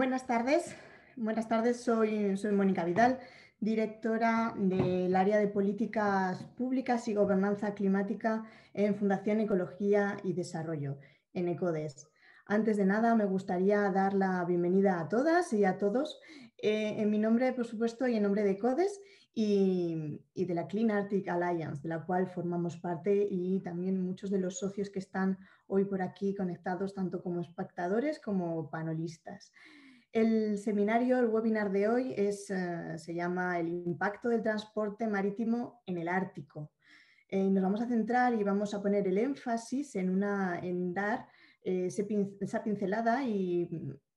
Buenas tardes. Buenas tardes, soy, soy Mónica Vidal, directora del área de políticas públicas y gobernanza climática en Fundación Ecología y Desarrollo, en ECODES. Antes de nada, me gustaría dar la bienvenida a todas y a todos eh, en mi nombre, por supuesto, y en nombre de ECODES y, y, de la Clean Arctic Alliance, de la cual formamos parte y también muchos de los socios que están hoy por aquí conectados, tanto como espectadores como panelistas. El seminario, el webinar de hoy eh, se llama El impacto del transporte marítimo en el Ártico. Eh, nos vamos a centrar y vamos a poner el énfasis en, en dar eh, esa pincelada y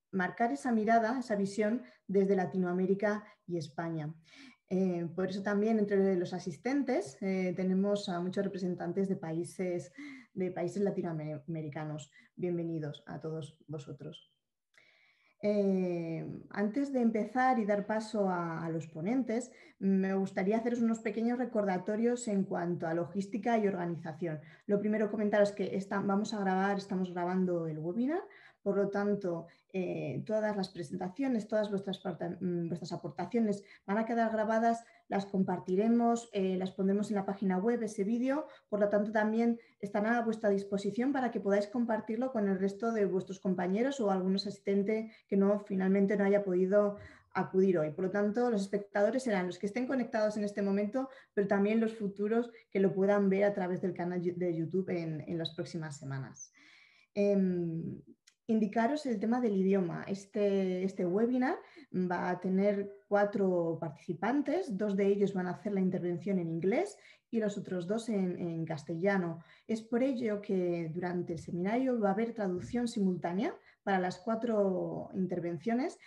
marcar esa mirada, esa visión desde Latinoamérica y España. por eso también entre los asistentes tenemos a muchos representantes de países, de países latinoamericanos. Bienvenidos a todos vosotros. Eh, antes de empezar y dar paso a, los ponentes, me gustaría haceros unos pequeños recordatorios en cuanto a logística y organización. Lo primero comentaros que vamos a grabar, estamos grabando el webinar, por lo tanto, eh, todas las presentaciones, todas mm, vuestras, aportaciones van a quedar grabadas, las compartiremos, eh, las pondremos en la página web ese vídeo, por lo tanto también estarán a vuestra disposición para que podáis compartirlo con el resto de vuestros compañeros o algunos asistentes que no finalmente no haya podido acudir hoy. Por lo tanto, los espectadores serán los que estén conectados en este momento, pero también los futuros que lo puedan ver a través del canal de YouTube en, las próximas semanas. Em, indicaros el tema del idioma. Este, este, webinar va a tener cuatro participantes, dos de ellos van a hacer la intervención en inglés y los otros dos en, castellano. Es por ello que durante el seminario va a haber traducción simultánea para las cuatro intervenciones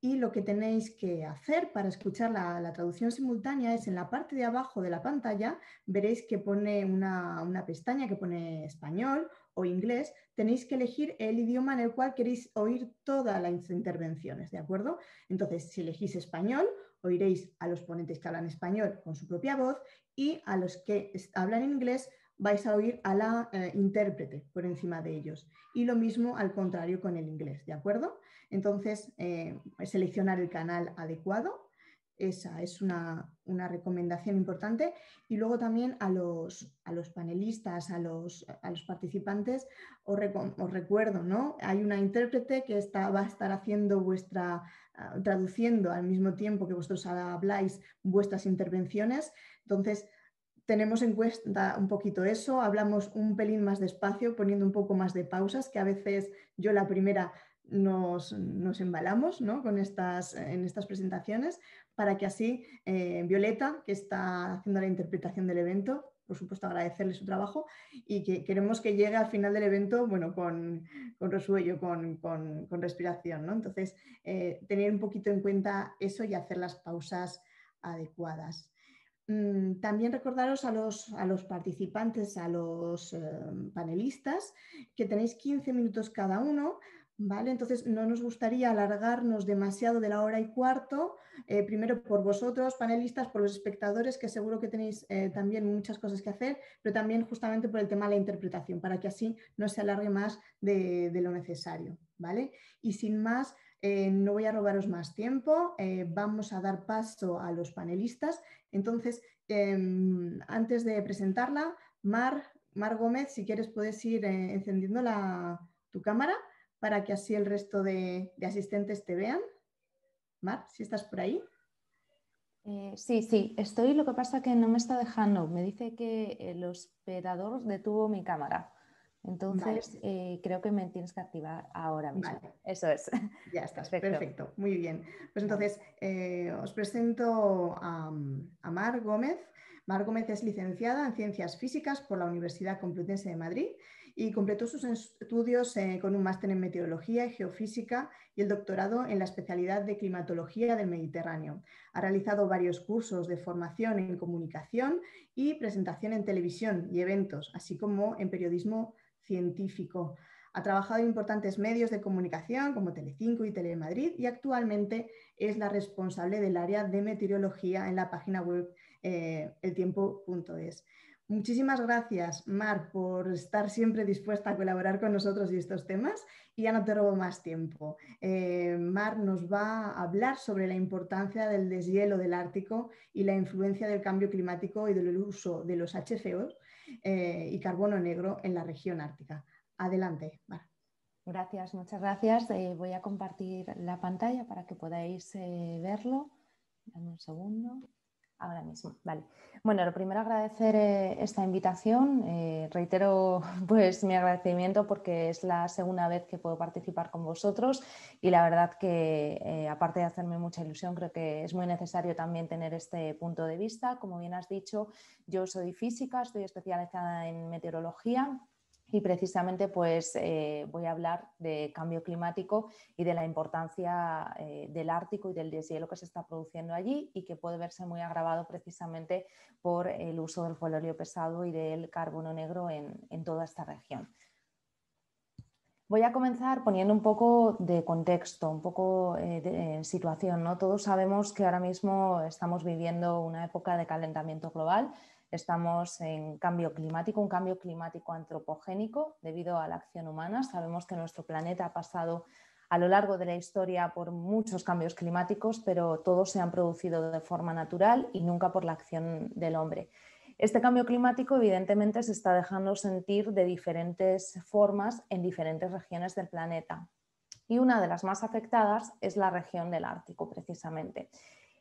y lo que tenéis que hacer para escuchar la, traducción simultánea es en la parte de abajo de la pantalla veréis que pone una pestaña que pone español o inglés, tenéis que elegir el idioma en el cual queréis oír todas las intervenciones, ¿de acuerdo? Entonces, si elegís español, oiréis a los ponentes que hablan español con su propia voz y a los que hablan inglés vais a oír a la eh, intérprete por encima de ellos. Y lo mismo al contrario con el inglés, ¿de acuerdo? Entonces, eh, seleccionar el canal adecuado esa es una, recomendación importante. Y luego también a los, panelistas, a los, participantes, os, recuerdo, ¿no? Hay una intérprete que está, va a estar haciendo vuestra, ah, traduciendo al mismo tiempo que vosotros habláis vuestras intervenciones. Entonces, tenemos en cuenta un poquito eso, hablamos un pelín más despacio, poniendo un poco más de pausas, que a veces yo la primera nos, embalamos Con en estas presentaciones, para que así eh, Violeta, que está haciendo la interpretación del evento, por supuesto agradecerle su trabajo y que queremos que llegue al final del evento bueno, con, resuello, con, respiración. ¿no? Entonces, eh, tener un poquito en cuenta eso y hacer las pausas adecuadas. Mm, también recordaros a los, participantes, a los eh, panelistas, que tenéis 15 minutos cada uno ¿vale? Entonces, no nos gustaría alargarnos demasiado de la hora y cuarto, eh, primero por vosotros, panelistas, por los espectadores, que seguro que tenéis eh, también muchas cosas que hacer, pero también justamente por el tema de la interpretación, para que así no se alargue más de, lo necesario, ¿vale? Y sin más, eh, no voy a robaros más tiempo, vamos a dar paso a los panelistas. Entonces, em, antes de presentarla, Mar, Mar Gómez, si quieres puedes ir encendiendo la, tu cámara para que así el resto de, asistentes te vean. Mar, si estás por ahí. Eh, sí, sí, estoy. Lo que pasa es que no me está dejando. Me dice que el operador detuvo mi cámara. Entonces, eh, creo que me tienes que activar ahora mismo. Eso es. Ya estás, perfecto. Muy bien. Pues entonces, eh, os presento a, Mar Gómez. Mar Gómez es licenciada en Ciencias Físicas por la Universidad Complutense de Madrid y completó sus estudios eh, con un máster en meteorología y geofísica y el doctorado en la especialidad de climatología del Mediterráneo. Ha realizado varios cursos de formación en comunicación y presentación en televisión y eventos, así como en periodismo científico. Ha trabajado en importantes medios de comunicación como Telecinco y Telemadrid y actualmente es la responsable del área de meteorología en la página web eh, eltiempo.es. Muchísimas gracias, Mar, por estar siempre dispuesta a colaborar con nosotros y estos temas. Y ya no te robo más tiempo. Eh, Mar nos va a hablar sobre la importancia del deshielo del Ártico y la influencia del cambio climático y del uso de los HFO eh, y carbono negro en la región ártica. Adelante, Mar. Gracias, muchas gracias. Eh, voy a compartir la pantalla para que podáis verlo. Dame un segundo. Ahora mismo, vale. Bueno, lo primero agradecer eh, esta invitación. Eh, reitero pues mi agradecimiento porque es la segunda vez que puedo participar con vosotros y la verdad que eh, aparte de hacerme mucha ilusión, creo que es muy necesario también tener este punto de vista. Como bien has dicho, yo soy física, estoy especializada en meteorología y precisamente pues eh, voy a hablar de cambio climático y de la importancia eh, del Ártico y del deshielo que se está produciendo allí y que puede verse muy agravado precisamente por el uso del folio pesado y del carbono negro en, toda esta región. Voy a comenzar poniendo un poco de contexto, un poco eh, de situación. ¿no? Todos sabemos que ahora mismo estamos viviendo una época de calentamiento global, Estamos en cambio climático, un cambio climático antropogénico debido a la acción humana. Sabemos que nuestro planeta ha pasado a lo largo de la historia por muchos cambios climáticos, pero todos se han producido de forma natural y nunca por la acción del hombre. Este cambio climático evidentemente se está dejando sentir de diferentes formas en diferentes regiones del planeta. Y una de las más afectadas es la región del Ártico, precisamente.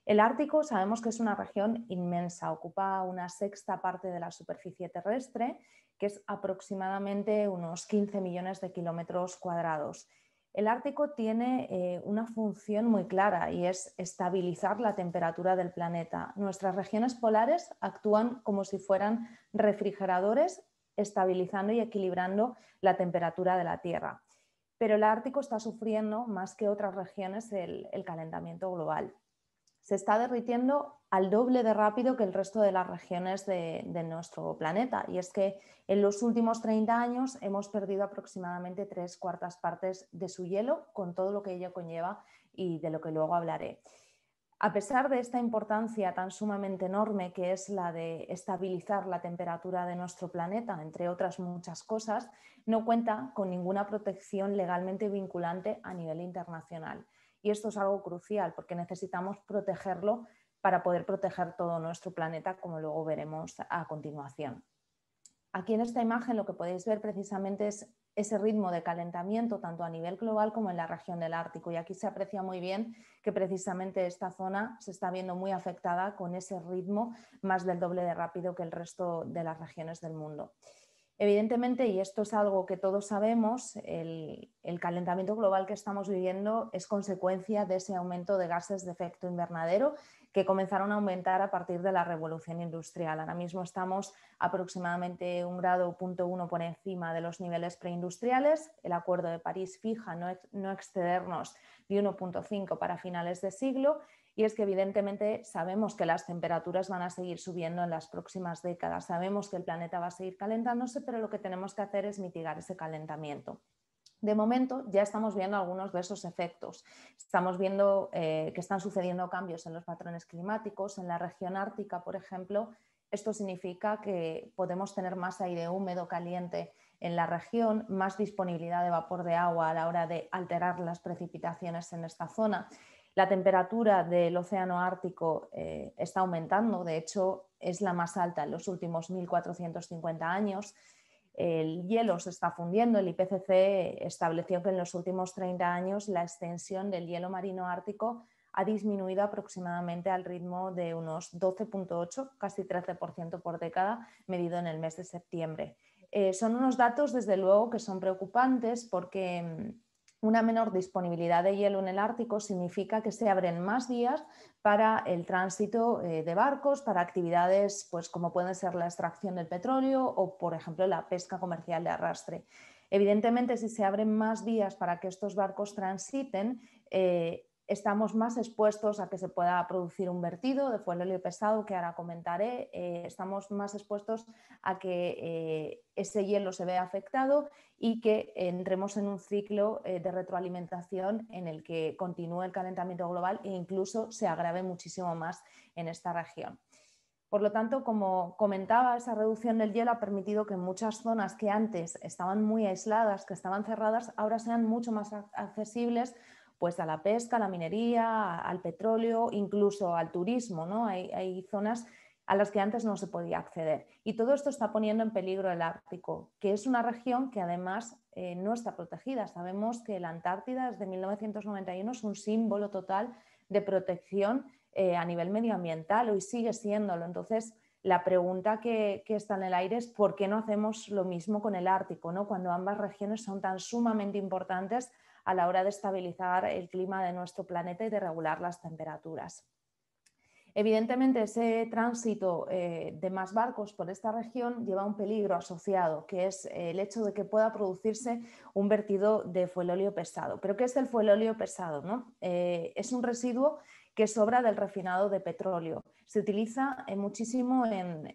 El Ártico sabemos que es una región inmensa, ocupa una sexta parte de la superficie terrestre, que es aproximadamente unos 15 millones de kilómetros cuadrados. El Ártico tiene eh, una función muy clara y es estabilizar la temperatura del planeta. Nuestras regiones polares actúan como si fueran refrigeradores, estabilizando y equilibrando la temperatura de la Tierra. Pero el Ártico está sufriendo más que otras regiones el calentamiento global se está derritiendo al doble de rápido que el resto de las regiones de, nuestro planeta. Y es que en los últimos 30 años hemos perdido aproximadamente tres cuartas partes de su hielo, con todo lo que ello conlleva y de lo que luego hablaré. A pesar de esta importancia tan sumamente enorme que es la de estabilizar la temperatura de nuestro planeta, entre otras muchas cosas, no cuenta con ninguna protección legalmente vinculante a nivel internacional. Y esto es algo crucial porque necesitamos protegerlo para poder proteger todo nuestro planeta, como luego veremos a continuación. Aquí en esta imagen lo que podéis ver precisamente es ese ritmo de calentamiento tanto a nivel global como en la región del Ártico. Y aquí se aprecia muy bien que precisamente esta zona se está viendo muy afectada con ese ritmo más del doble de rápido que el resto de las regiones del mundo. Evidentemente, y esto es algo que todos sabemos, el, calentamiento global que estamos viviendo es consecuencia de ese aumento de gases de efecto invernadero que comenzaron a aumentar a partir de la revolución industrial. Ahora mismo estamos aproximadamente un grado punto uno por encima de los niveles preindustriales. El Acuerdo de París fija no, no excedernos de 1.5 para finales de siglo y es que evidentemente sabemos que las temperaturas van a seguir subiendo en las próximas décadas, sabemos que el planeta va a seguir calentándose, pero lo que tenemos que hacer es mitigar ese calentamiento. De momento ya estamos viendo algunos de esos efectos. Estamos viendo eh, que están sucediendo cambios en los patrones climáticos. En la región ártica, por ejemplo, esto significa que podemos tener más aire húmedo caliente en la región, más disponibilidad de vapor de agua a la hora de alterar las precipitaciones en esta zona. La temperatura del océano Ártico eh, está aumentando, de hecho es la más alta en los últimos 1.450 años. El hielo se está fundiendo, el IPCC estableció que en los últimos 30 años la extensión del hielo marino ártico ha disminuido aproximadamente al ritmo de unos 12.8, casi 13% por década, medido en el mes de septiembre. Eh, son unos datos, desde luego, que son preocupantes porque mm, una menor disponibilidad de hielo en el Ártico significa que se abren más vías para el tránsito eh, de barcos, para actividades pues, como pueden ser la extracción del petróleo o, por ejemplo, la pesca comercial de arrastre. Evidentemente, si se abren más vías para que estos barcos transiten, eh, estamos más expuestos a que se pueda producir un vertido de fuelolio pesado, que ahora comentaré, eh, estamos más expuestos a que eh, ese hielo se vea afectado y que entremos en un ciclo eh, de retroalimentación en el que continúe el calentamiento global e incluso se agrave muchísimo más en esta región. Por lo tanto, como comentaba, esa reducción del hielo ha permitido que muchas zonas que antes estaban muy aisladas, que estaban cerradas, ahora sean mucho más accesibles pues a la pesca, a la minería, al petróleo, incluso al turismo. ¿no? Hay, zonas a las que antes no se podía acceder. Y todo esto está poniendo en peligro el Ártico, que es una región que además eh, no está protegida. Sabemos que la Antártida desde 1991 es un símbolo total de protección eh, a nivel medioambiental, hoy sigue siéndolo. Entonces, la pregunta que, está en el aire es por qué no hacemos lo mismo con el Ártico, cuando ambas regiones son tan sumamente importantes a la hora de estabilizar el clima de nuestro planeta y de regular las temperaturas. Evidentemente, ese tránsito eh, de más barcos por esta región lleva un peligro asociado, que es eh, el hecho de que pueda producirse un vertido de fuelolio pesado. ¿Pero qué es el fuelolio pesado? No? Eh, es un residuo que sobra del refinado de petróleo se utiliza eh, muchísimo en,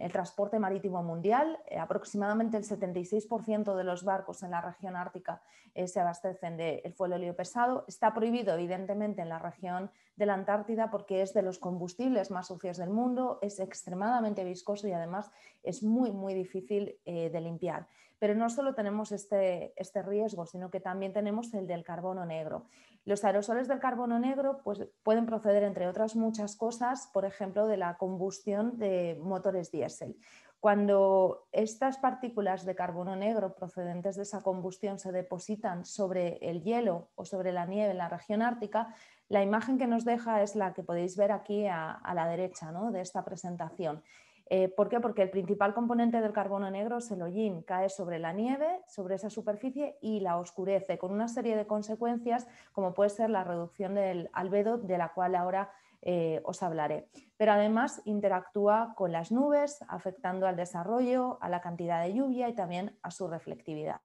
el transporte marítimo mundial. Eh, aproximadamente el 76% de los barcos en la región ártica eh, se abastecen del de fuel pesado. Está prohibido, evidentemente, en la región de la Antártida porque es de los combustibles más sucios del mundo, es extremadamente viscoso y además es muy, muy difícil de limpiar. Pero no solo tenemos este, este riesgo, sino que también tenemos el del carbono negro. Los aerosoles del carbono negro pues, pueden proceder, entre otras muchas cosas, por ejemplo, de la combustión de motores diésel. Cuando estas partículas de carbono negro procedentes de esa combustión se depositan sobre el hielo o sobre la nieve en la región ártica, la imagen que nos deja es la que podéis ver aquí a, la derecha de esta presentación. Eh, ¿Por qué? Porque el principal componente del carbono negro, es el hollín, cae sobre la nieve, sobre esa superficie y la oscurece, con una serie de consecuencias como puede ser la reducción del albedo, de la cual ahora eh, os hablaré. Pero además interactúa con las nubes, afectando al desarrollo, a la cantidad de lluvia y también a su reflectividad.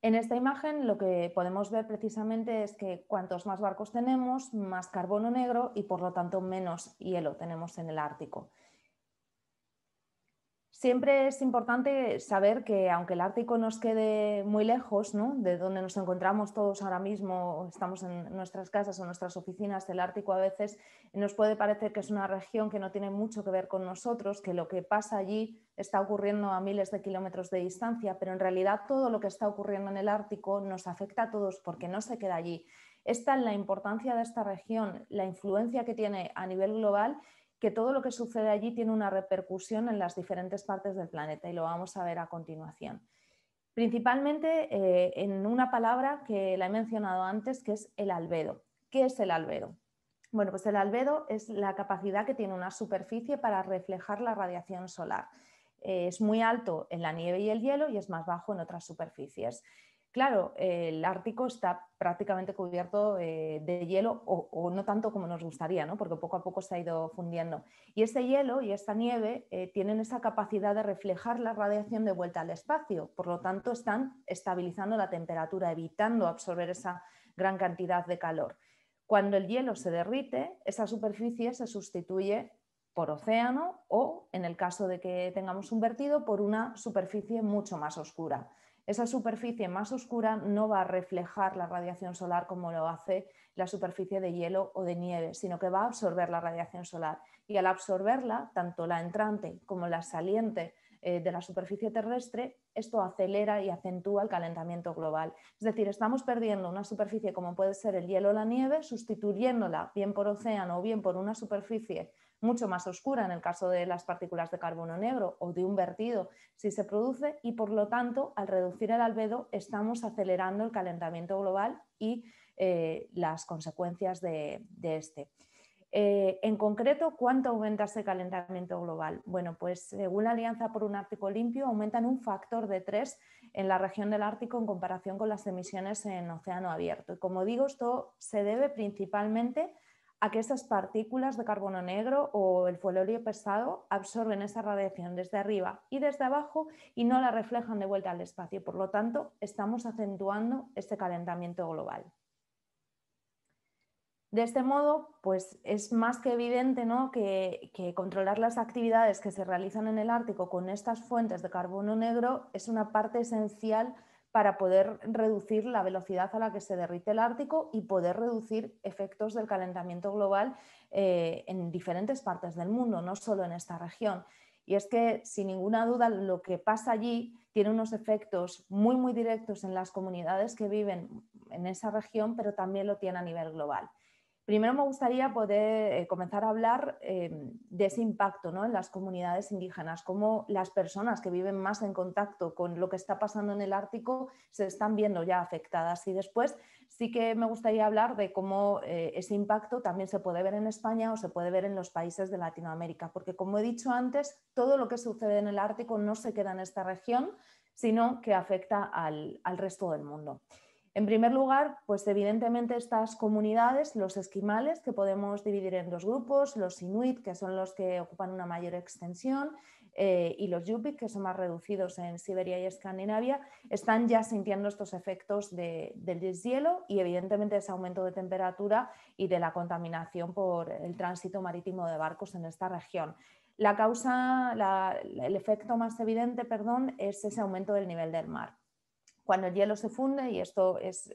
En esta imagen lo que podemos ver precisamente es que cuantos más barcos tenemos, más carbono negro y por lo tanto menos hielo tenemos en el Ártico. Siempre es importante saber que aunque el Ártico nos quede muy lejos, ¿no? de donde nos encontramos todos ahora mismo, estamos en nuestras casas o nuestras oficinas, el Ártico a veces nos puede parecer que es una región que no tiene mucho que ver con nosotros, que lo que pasa allí está ocurriendo a miles de kilómetros de distancia, pero en realidad todo lo que está ocurriendo en el Ártico nos afecta a todos porque no se queda allí. Esta es la importancia de esta región, la influencia que tiene a nivel global que todo lo que sucede allí tiene una repercusión en las diferentes partes del planeta y lo vamos a ver a continuación. Principalmente eh, en una palabra que la he mencionado antes, que es el albedo. ¿Qué es el albedo? Bueno, pues el albedo es la capacidad que tiene una superficie para reflejar la radiación solar. Eh, es muy alto en la nieve y el hielo y es más bajo en otras superficies claro, eh, el Ártico está prácticamente cubierto eh, de hielo, o, no tanto como nos gustaría, porque poco a poco se ha ido fundiendo. Y ese hielo y esta nieve eh, tienen esa capacidad de reflejar la radiación de vuelta al espacio, por lo tanto están estabilizando la temperatura, evitando absorber esa gran cantidad de calor. Cuando el hielo se derrite, esa superficie se sustituye por océano o, en el caso de que tengamos un vertido, por una superficie mucho más oscura esa superficie más oscura no va a reflejar la radiación solar como lo hace la superficie de hielo o de nieve, sino que va a absorber la radiación solar. Y al absorberla, tanto la entrante como la saliente eh, de la superficie terrestre, esto acelera y acentúa el calentamiento global. Es decir, estamos perdiendo una superficie como puede ser el hielo o la nieve, sustituyéndola bien por océano o bien por una superficie mucho más oscura en el caso de las partículas de carbono negro o de un vertido si se produce y por lo tanto al reducir el albedo estamos acelerando el calentamiento global y eh, las consecuencias de, este. Eh, en concreto, ¿cuánto aumenta ese calentamiento global? Bueno, pues según la Alianza por un Ártico Limpio, aumentan un factor de 3 en la región del Ártico en comparación con las emisiones en océano abierto. Y como digo, esto se debe principalmente que estas partículas de carbono negro o el folio pesado absorben esa radiación desde arriba y desde abajo y no la reflejan de vuelta al espacio. Por lo tanto, estamos acentuando este calentamiento global. De este modo, pues es más que evidente ¿no? que, que, controlar las actividades que se realizan en el Ártico con estas fuentes de carbono negro es una parte esencial para poder reducir la velocidad a la que se derrite el Ártico y poder reducir efectos del calentamiento global eh, en diferentes partes del mundo, no solo en esta región. Y es que, sin ninguna duda, lo que pasa allí tiene unos efectos muy, muy directos en las comunidades que viven en esa región, pero también lo tiene a nivel global. Primero me gustaría poder eh, comenzar a hablar em, de ese impacto ¿no? en las comunidades indígenas, cómo las personas que viven más en contacto con lo que está pasando en el Ártico se están viendo ya afectadas. Y después sí que me gustaría hablar de cómo eh, ese impacto también se puede ver en España o se puede ver en los países de Latinoamérica, porque como he dicho antes, todo lo que sucede en el Ártico no se queda en esta región, sino que afecta al resto del mundo. En primer lugar, pues evidentemente estas comunidades, los esquimales, que podemos dividir en dos grupos, los inuit, que son los que ocupan una mayor extensión, eh, y los yupik, que son más reducidos en Siberia y Escandinavia, están ya sintiendo estos efectos del deshielo y evidentemente ese aumento de temperatura y de la contaminación por el tránsito marítimo de barcos en esta región. La causa, el efecto más evidente, perdón, es ese aumento del nivel del mar cuando el hielo se funde, y esto es,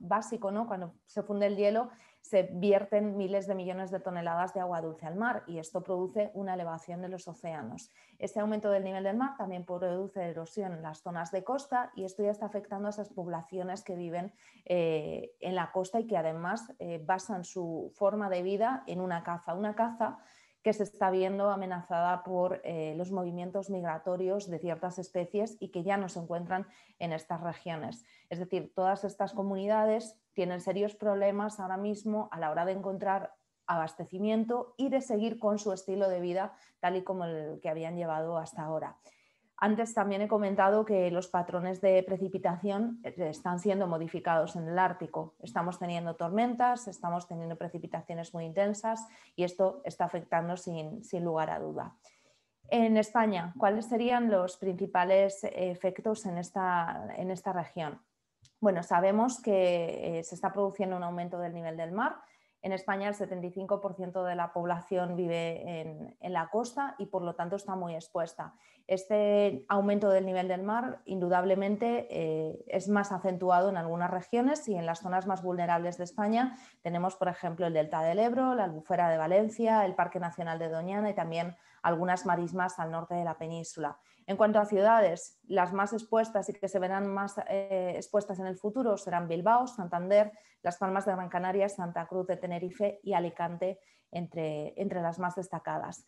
básico, ¿no? cuando se funde el hielo se vierten miles de millones de toneladas de agua dulce al mar y esto produce una elevación de los océanos. Este aumento del nivel del mar también produce erosión en las zonas de costa y esto ya está afectando a esas poblaciones que viven eh, en la costa y que además eh, basan su forma de vida en una caza. Una caza que se está viendo amenazada por eh, los movimientos migratorios de ciertas especies y que ya no se encuentran en estas regiones. Es decir, todas estas comunidades tienen serios problemas ahora mismo a la hora de encontrar abastecimiento y de seguir con su estilo de vida tal y como el que habían llevado hasta ahora. Antes también he comentado que los patrones de precipitación eh, eh, están siendo modificados en el Ártico. Estamos teniendo tormentas, estamos teniendo precipitaciones muy intensas y esto está afectando sin, lugar a duda. En España, ¿cuáles serían los principales efectos en esta, región? Bueno, sabemos que eh, se está produciendo un aumento del nivel del mar, en España el 75% de la población vive en, la costa y por lo tanto está muy expuesta. Este aumento del nivel del mar indudablemente eh, es más acentuado en algunas regiones y en las zonas más vulnerables de España tenemos, por ejemplo, el delta del Ebro, la albufera de Valencia, el Parque Nacional de Doñana y también algunas marismas al norte de la península. En cuanto a ciudades, las más expuestas y que se verán más eh, expuestas en el futuro serán Bilbao, Santander, Las Palmas de Gran Canaria, Santa Cruz de Tenerife y Alicante, entre las más destacadas.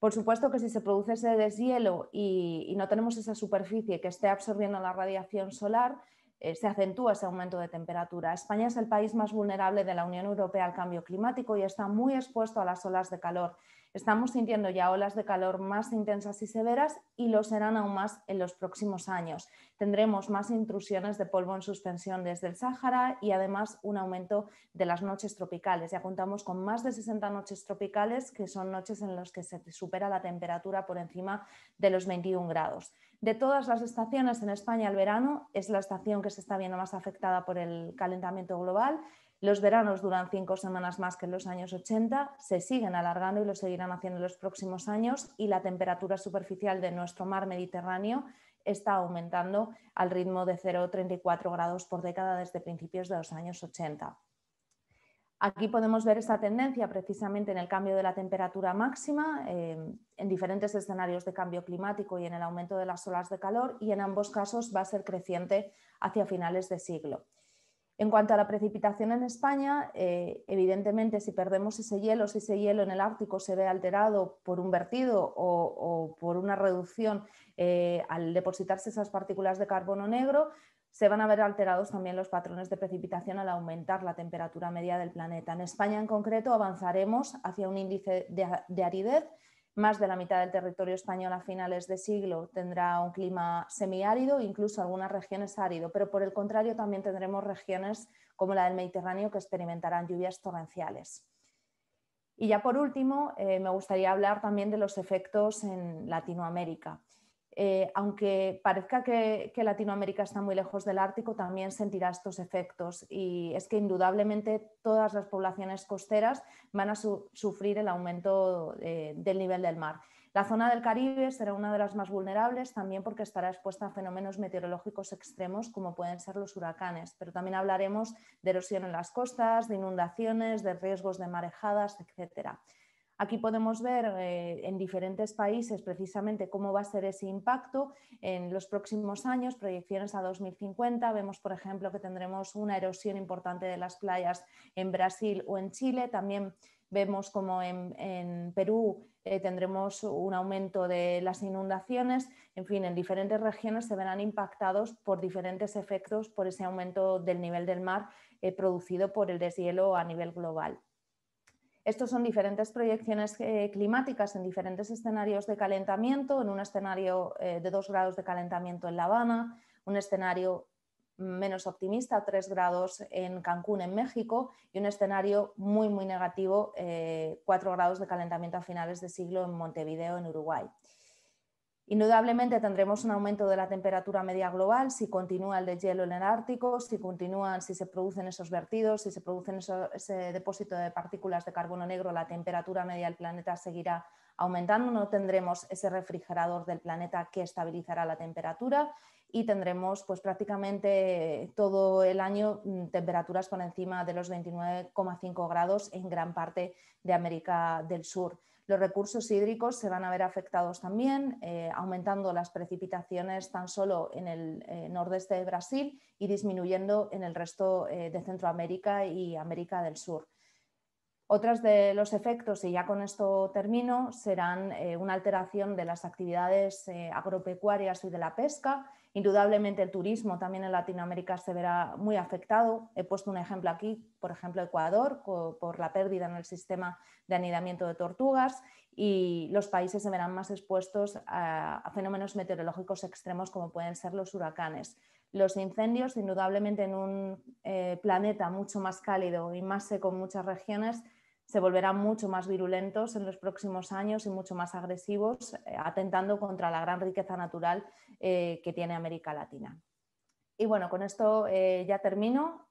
Por supuesto que si se produce ese deshielo y, no tenemos esa superficie que esté absorbiendo la radiación solar, eh, se acentúa ese aumento de temperatura. España es el país más vulnerable de la Unión Europea al cambio climático y está muy expuesto a las olas de calor. Estamos sintiendo ya olas de calor más intensas y severas y lo serán aún más en los próximos años. Tendremos más intrusiones de polvo en suspensión desde el Sáhara y además un aumento de las noches tropicales. Ya contamos con más de 60 noches tropicales, que son noches en las que se supera la temperatura por encima de los 21 grados. De todas las estaciones en España, el verano es la estación que se está viendo más afectada por el calentamiento global. Los veranos duran cinco semanas más que en los años 80, se siguen alargando y lo seguirán haciendo en los próximos años y la temperatura superficial de nuestro mar Mediterráneo está aumentando al ritmo de 0,34 grados por década desde principios de los años 80. Aquí podemos ver esta tendencia precisamente en el cambio de la temperatura máxima, em, en diferentes escenarios de cambio climático y en el aumento de las olas de calor, y en ambos casos va a ser creciente hacia finales de siglo. En cuanto a la precipitación en España, eh, evidentemente si perdemos ese hielo, si ese hielo en el Ártico se ve alterado por un vertido o, por una reducción eh, al depositarse esas partículas de carbono negro, se van a ver alterados también los patrones de precipitación al aumentar la temperatura media del planeta. En España en concreto avanzaremos hacia un índice de aridez más de la mitad del territorio español a finales de siglo tendrá un clima semiárido, incluso algunas regiones árido, pero por el contrario también tendremos regiones como la del Mediterráneo que experimentarán lluvias torrenciales. Y ya por último, eh, me gustaría hablar también de los efectos en Latinoamérica. Eh, aunque parezca que, Latinoamérica está muy lejos del Ártico, también sentirá estos efectos. Y es que indudablemente todas las poblaciones costeras van a sufrir el aumento eh, del nivel del mar. La zona del Caribe será una de las más vulnerables también porque estará expuesta a fenómenos meteorológicos extremos como pueden ser los huracanes, pero también hablaremos de erosión en las costas, de inundaciones, de riesgos de marejadas, etcétera. Aquí podemos ver eh, en diferentes países precisamente cómo va a ser ese impacto en los próximos años, proyecciones a 2050. Vemos, por ejemplo, que tendremos una erosión importante de las playas en Brasil o en Chile. También vemos como en, Perú eh, tendremos un aumento de las inundaciones. En fin, en diferentes regiones se verán impactados por diferentes efectos por ese aumento del nivel del mar eh, producido por el deshielo a nivel global. Estos son diferentes proyecciones eh, climáticas en diferentes escenarios de calentamiento, en un escenario eh, de 2 grados de calentamiento en La Habana, un escenario menos optimista, 3 grados en Cancún, en México, y un escenario muy, muy negativo, eh, cuatro 4 grados de calentamiento a finales de siglo en Montevideo, en Uruguay. Indudablemente tendremos un aumento de la temperatura media global si continúa el deshielo en el Ártico, si continúan, si se producen esos vertidos, si se producen ese depósito de partículas de carbono negro, la temperatura media del planeta seguirá aumentando, no tendremos ese refrigerador del planeta que estabilizará la temperatura y tendremos pues prácticamente todo el año mm, temperaturas por encima de los 29,5 grados en gran parte de América del Sur. Los recursos hídricos se van a ver afectados también, eh, aumentando las precipitaciones tan solo en el eh, nordeste de Brasil y disminuyendo en el resto eh, de Centroamérica y América del Sur. Otras de los efectos, y ya con esto termino, serán eh, una alteración de las actividades eh, agropecuarias y de la pesca. Indudablemente el turismo también en Latinoamérica se verá muy afectado. He puesto un ejemplo aquí, por ejemplo Ecuador, por la pérdida en el sistema de anidamiento de tortugas y los países se verán más expuestos a, fenómenos meteorológicos extremos como pueden ser los huracanes. Los incendios, indudablemente en un eh, planeta mucho más cálido y más seco en muchas regiones, se volverán mucho más virulentos en los próximos años y mucho más agresivos, eh, atentando contra la gran riqueza natural eh, que tiene América Latina. Y bueno, con esto eh, ya termino,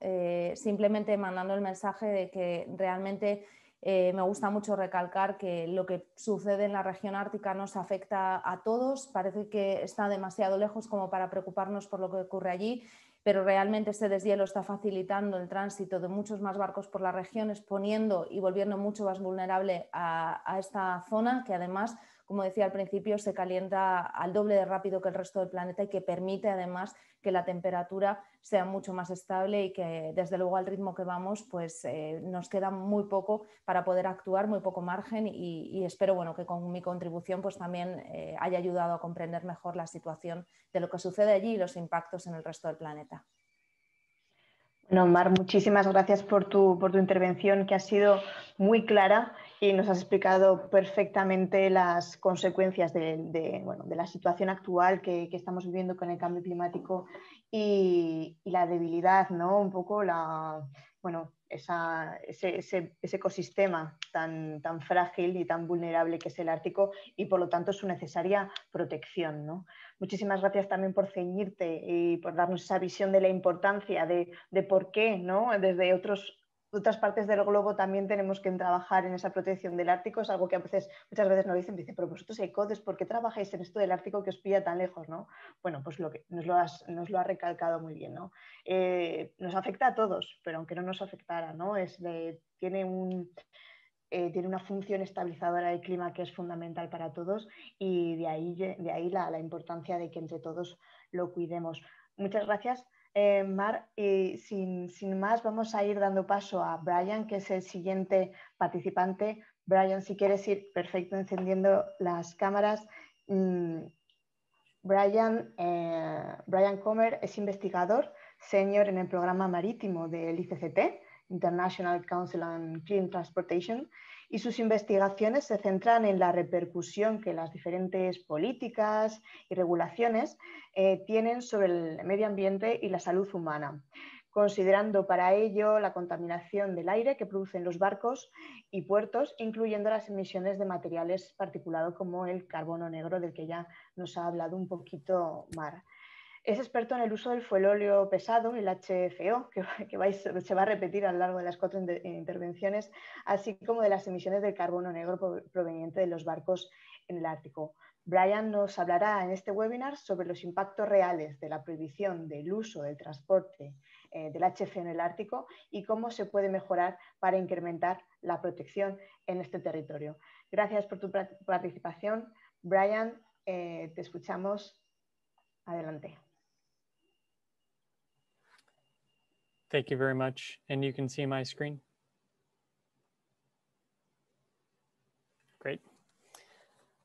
simplemente mandando el mensaje de que realmente me gusta mucho recalcar que lo que sucede en la región ártica nos afecta a todos, parece que está demasiado lejos como para preocuparnos por lo que ocurre allí pero realmente ese deshielo está facilitando el tránsito de muchos más barcos por la región, exponiendo y volviendo mucho más vulnerable a, a esta zona que además como decía al principio, se calienta al doble de rápido que el resto del planeta y que permite además que la temperatura sea mucho más estable y que desde luego al ritmo que vamos pues eh, nos queda muy poco para poder actuar, muy poco margen y, espero bueno, que con mi contribución pues también eh, haya ayudado a comprender mejor la situación de lo que sucede allí y los impactos en el resto del planeta. Bueno, Mar, muchísimas gracias por tu, por tu intervención que ha sido muy clara y nos has explicado perfectamente las consecuencias de, la situación actual que, estamos viviendo con el cambio climático y, la debilidad, ¿no? Un poco la, bueno, ese, ecosistema tan, tan, frágil y tan vulnerable que es el Ártico y por lo tanto su necesaria protección. Muchísimas gracias también por ceñirte y por darnos esa visión de la importancia de, de por qué ¿no? desde otros otras partes del globo también tenemos que trabajar en esa protección del Ártico. Es algo que a veces, muchas veces nos dicen, dicen, pero vosotros ECODES, ¿por qué trabajáis en esto del Ártico que os pilla tan lejos? Bueno, pues lo nos lo, has, nos lo ha recalcado muy bien. ¿no? Eh, nos afecta a todos, pero aunque no nos afectara, ¿no? tiene eh, tiene una función estabilizadora del clima que es fundamental para todos y de ahí, de ahí la importancia de que entre todos lo cuidemos. Muchas gracias. Eh, Mar, y sin, más vamos a ir dando paso a Brian, que es el siguiente participante. Brian, si quieres ir, perfecto, encendiendo las cámaras. Mm, Brian, eh, Brian Comer es investigador senior en el programa marítimo del ICCT, International Council on Clean Transportation, y sus investigaciones se centran en la repercusión que las diferentes políticas y regulaciones eh, tienen sobre el medio ambiente y la salud humana considerando para ello la contaminación del aire que producen los barcos y puertos, incluyendo las emisiones de materiales particulados como el carbono negro, del que ya nos ha hablado un poquito Mar. Es experto en el uso del fuelóleo pesado, el HFO, que, se va a repetir a lo largo de las cuatro intervenciones, así como de las emisiones del carbono negro proveniente de los barcos en el Ártico. Brian nos hablará en este webinar sobre los impactos reales de la prohibición del uso del transporte eh, del HFO en el Ártico y cómo se puede mejorar para incrementar la protección en este territorio. Gracias por tu participación. Brian, eh, te escuchamos. Adelante. Thank you very much. And you can see my screen. Great.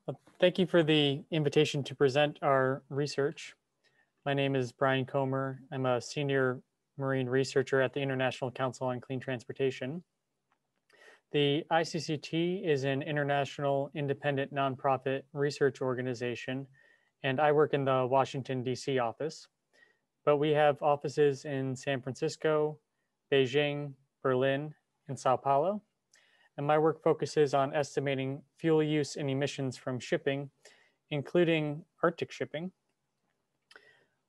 Well, thank you for the invitation to present our research. My name is Brian Comer. I'm a senior marine researcher at the International Council on Clean Transportation. The ICCT is an international independent nonprofit research organization, and I work in the Washington, D.C. office but we have offices in San Francisco, Beijing, Berlin, and Sao Paulo. And my work focuses on estimating fuel use and emissions from shipping, including Arctic shipping.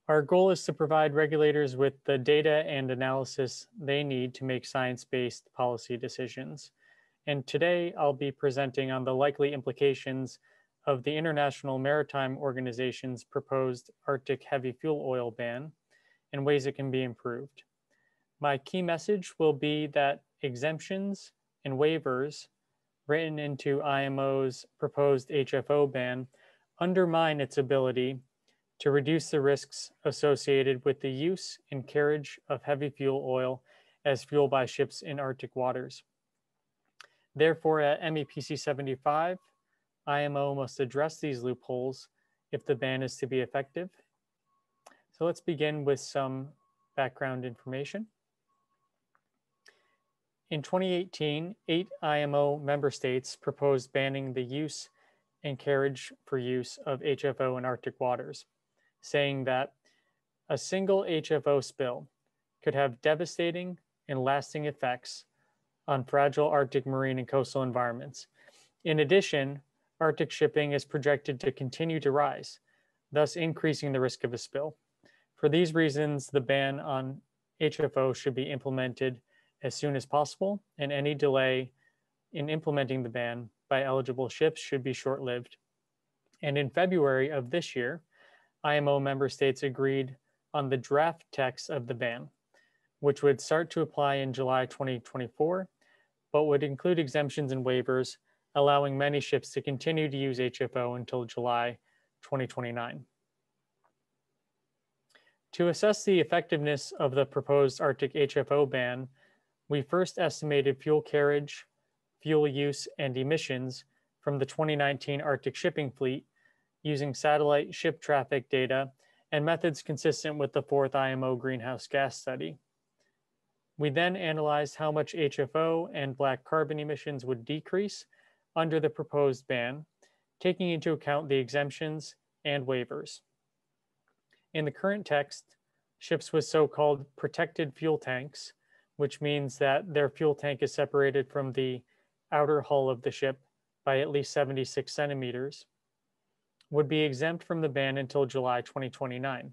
Our goal is to provide regulators with the data and analysis they need to make science based policy decisions. And today I'll be presenting on the likely implications of the International Maritime Organization's proposed Arctic heavy fuel oil ban and ways it can be improved. My key message will be that exemptions and waivers written into IMO's proposed HFO ban undermine its ability to reduce the risks associated with the use and carriage of heavy fuel oil as fuel by ships in Arctic waters. Therefore, at MEPC 75, IMO must address these loopholes if the ban is to be effective so let's begin with some background information. In 2018, eight IMO member states proposed banning the use and carriage for use of HFO in Arctic waters, saying that a single HFO spill could have devastating and lasting effects on fragile Arctic marine and coastal environments. In addition, Arctic shipping is projected to continue to rise, thus increasing the risk of a spill. For these reasons, the ban on HFO should be implemented as soon as possible, and any delay in implementing the ban by eligible ships should be short lived. And in February of this year, IMO member states agreed on the draft text of the ban, which would start to apply in July 2024, but would include exemptions and waivers, allowing many ships to continue to use HFO until July 2029. To assess the effectiveness of the proposed Arctic HFO ban, we first estimated fuel carriage, fuel use, and emissions from the 2019 Arctic shipping fleet using satellite ship traffic data and methods consistent with the fourth IMO greenhouse gas study. We then analyzed how much HFO and black carbon emissions would decrease under the proposed ban, taking into account the exemptions and waivers. In the current text, ships with so-called protected fuel tanks, which means that their fuel tank is separated from the outer hull of the ship by at least 76 centimeters, would be exempt from the ban until July 2029.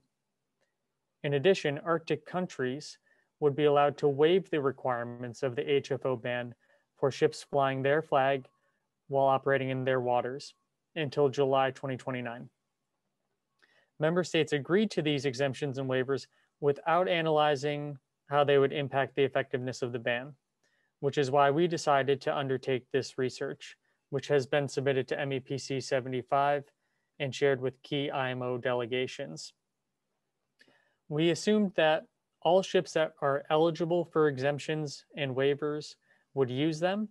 In addition, Arctic countries would be allowed to waive the requirements of the HFO ban for ships flying their flag while operating in their waters until July 2029 member states agreed to these exemptions and waivers without analyzing how they would impact the effectiveness of the ban, which is why we decided to undertake this research, which has been submitted to MEPC 75 and shared with key IMO delegations. We assumed that all ships that are eligible for exemptions and waivers would use them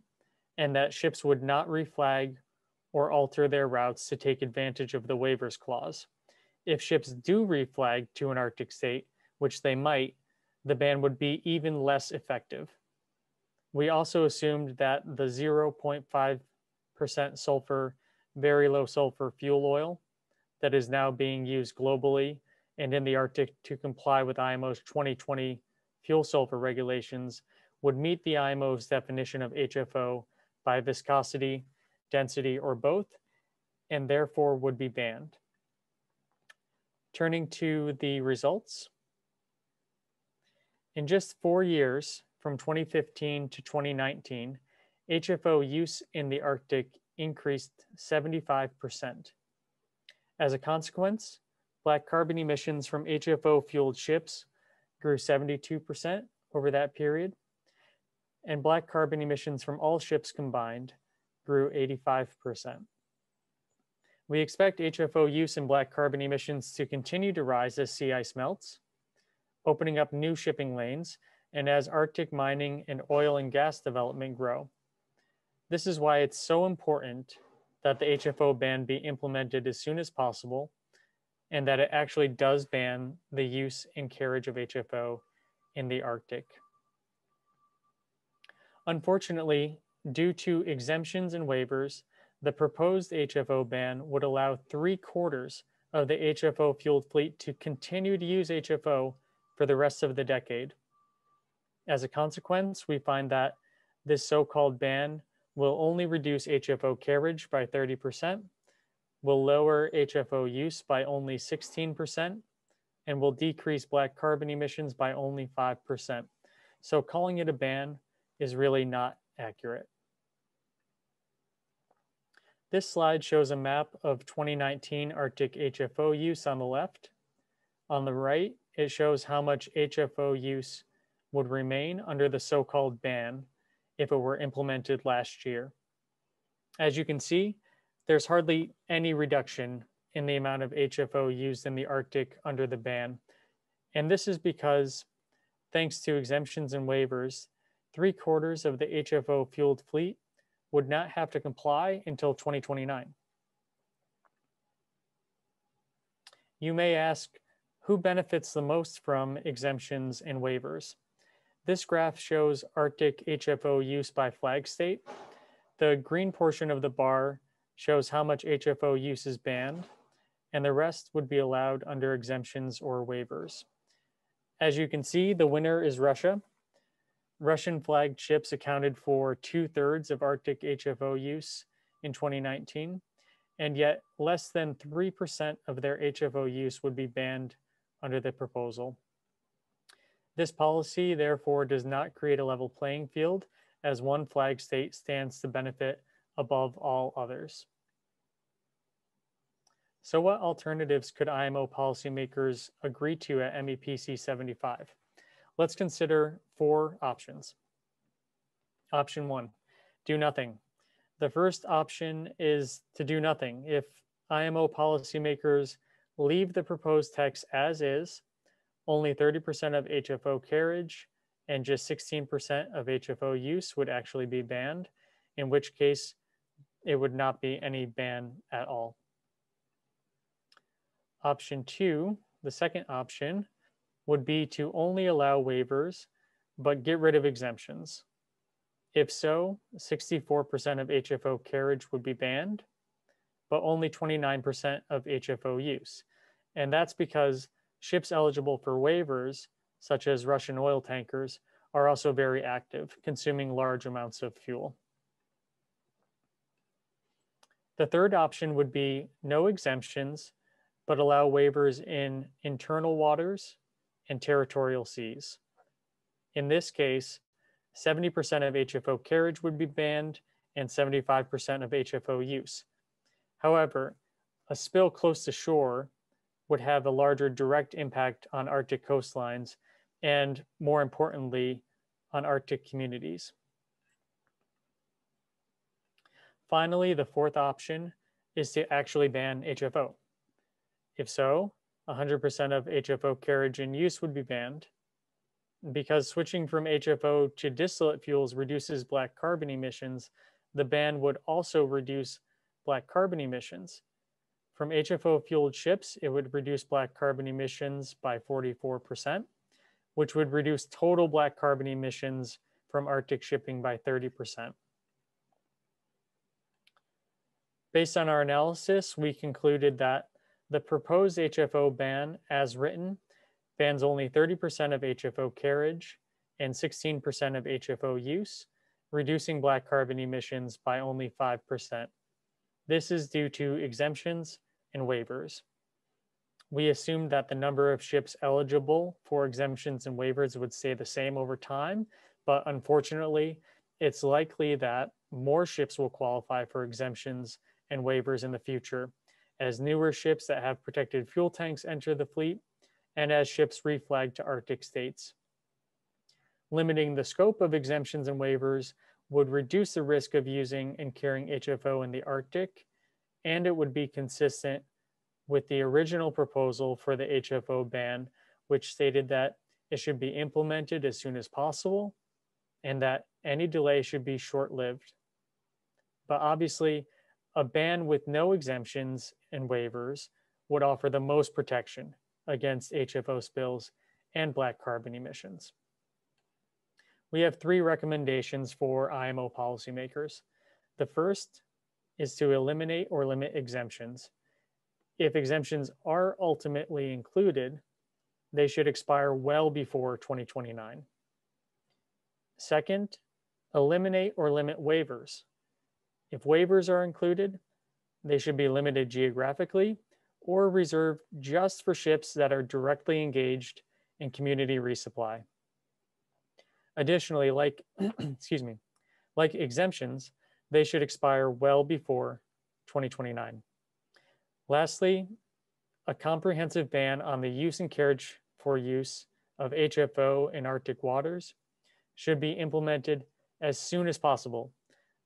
and that ships would not reflag or alter their routes to take advantage of the waivers clause if ships do reflag to an Arctic state, which they might, the ban would be even less effective. We also assumed that the 0.5% sulfur, very low sulfur fuel oil that is now being used globally and in the Arctic to comply with IMO's 2020 fuel sulfur regulations would meet the IMO's definition of HFO by viscosity, density, or both, and therefore would be banned. Turning to the results, in just four years, from 2015 to 2019, HFO use in the Arctic increased 75%. As a consequence, black carbon emissions from HFO fueled ships grew 72% over that period, and black carbon emissions from all ships combined grew 85%. We expect HFO use in black carbon emissions to continue to rise as sea ice melts, opening up new shipping lanes, and as Arctic mining and oil and gas development grow. This is why it's so important that the HFO ban be implemented as soon as possible and that it actually does ban the use and carriage of HFO in the Arctic. Unfortunately, due to exemptions and waivers, the proposed HFO ban would allow three quarters of the HFO fueled fleet to continue to use HFO for the rest of the decade. As a consequence, we find that this so called ban will only reduce HFO carriage by 30%, will lower HFO use by only 16%, and will decrease black carbon emissions by only 5%. So calling it a ban is really not accurate. This slide shows a map of 2019 Arctic HFO use on the left. On the right, it shows how much HFO use would remain under the so-called ban if it were implemented last year. As you can see, there's hardly any reduction in the amount of HFO used in the Arctic under the ban. And this is because, thanks to exemptions and waivers, three quarters of the HFO fueled fleet would not have to comply until 2029. You may ask, who benefits the most from exemptions and waivers? This graph shows Arctic HFO use by flag state. The green portion of the bar shows how much HFO use is banned, and the rest would be allowed under exemptions or waivers. As you can see, the winner is Russia, Russian flagged ships accounted for two thirds of Arctic HFO use in 2019, and yet less than 3% of their HFO use would be banned under the proposal. This policy, therefore, does not create a level playing field as one flag state stands to benefit above all others. So what alternatives could IMO policymakers agree to at MEPC 75? Let's consider four options. Option one, do nothing. The first option is to do nothing. If IMO policymakers leave the proposed text as is, only 30% of HFO carriage and just 16% of HFO use would actually be banned, in which case it would not be any ban at all. Option two, the second option, would be to only allow waivers, but get rid of exemptions. If so, 64% of HFO carriage would be banned, but only 29% of HFO use. And that's because ships eligible for waivers, such as Russian oil tankers, are also very active, consuming large amounts of fuel. The third option would be no exemptions, but allow waivers in internal waters, and territorial seas. In this case, 70% of HFO carriage would be banned and 75% of HFO use. However, a spill close to shore would have a larger direct impact on Arctic coastlines and, more importantly, on Arctic communities. Finally, the fourth option is to actually ban HFO. If so, 100% of HFO carriage in use would be banned because switching from HFO to distillate fuels reduces black carbon emissions, the ban would also reduce black carbon emissions. From HFO fueled ships, it would reduce black carbon emissions by 44%, which would reduce total black carbon emissions from Arctic shipping by 30%. Based on our analysis, we concluded that the proposed HFO ban, as written, bans only 30% of HFO carriage and 16% of HFO use, reducing black carbon emissions by only 5%. This is due to exemptions and waivers. We assumed that the number of ships eligible for exemptions and waivers would stay the same over time, but unfortunately, it's likely that more ships will qualify for exemptions and waivers in the future as newer ships that have protected fuel tanks enter the fleet, and as ships reflag to Arctic states. Limiting the scope of exemptions and waivers would reduce the risk of using and carrying HFO in the Arctic, and it would be consistent with the original proposal for the HFO ban, which stated that it should be implemented as soon as possible and that any delay should be short lived. But obviously, a ban with no exemptions and waivers would offer the most protection against HFO spills and black carbon emissions. We have three recommendations for IMO policymakers. The first is to eliminate or limit exemptions. If exemptions are ultimately included, they should expire well before 2029. Second, eliminate or limit waivers if waivers are included, they should be limited geographically or reserved just for ships that are directly engaged in community resupply. Additionally, like, excuse me, like exemptions, they should expire well before 2029. Lastly, a comprehensive ban on the use and carriage for use of HFO in Arctic waters should be implemented as soon as possible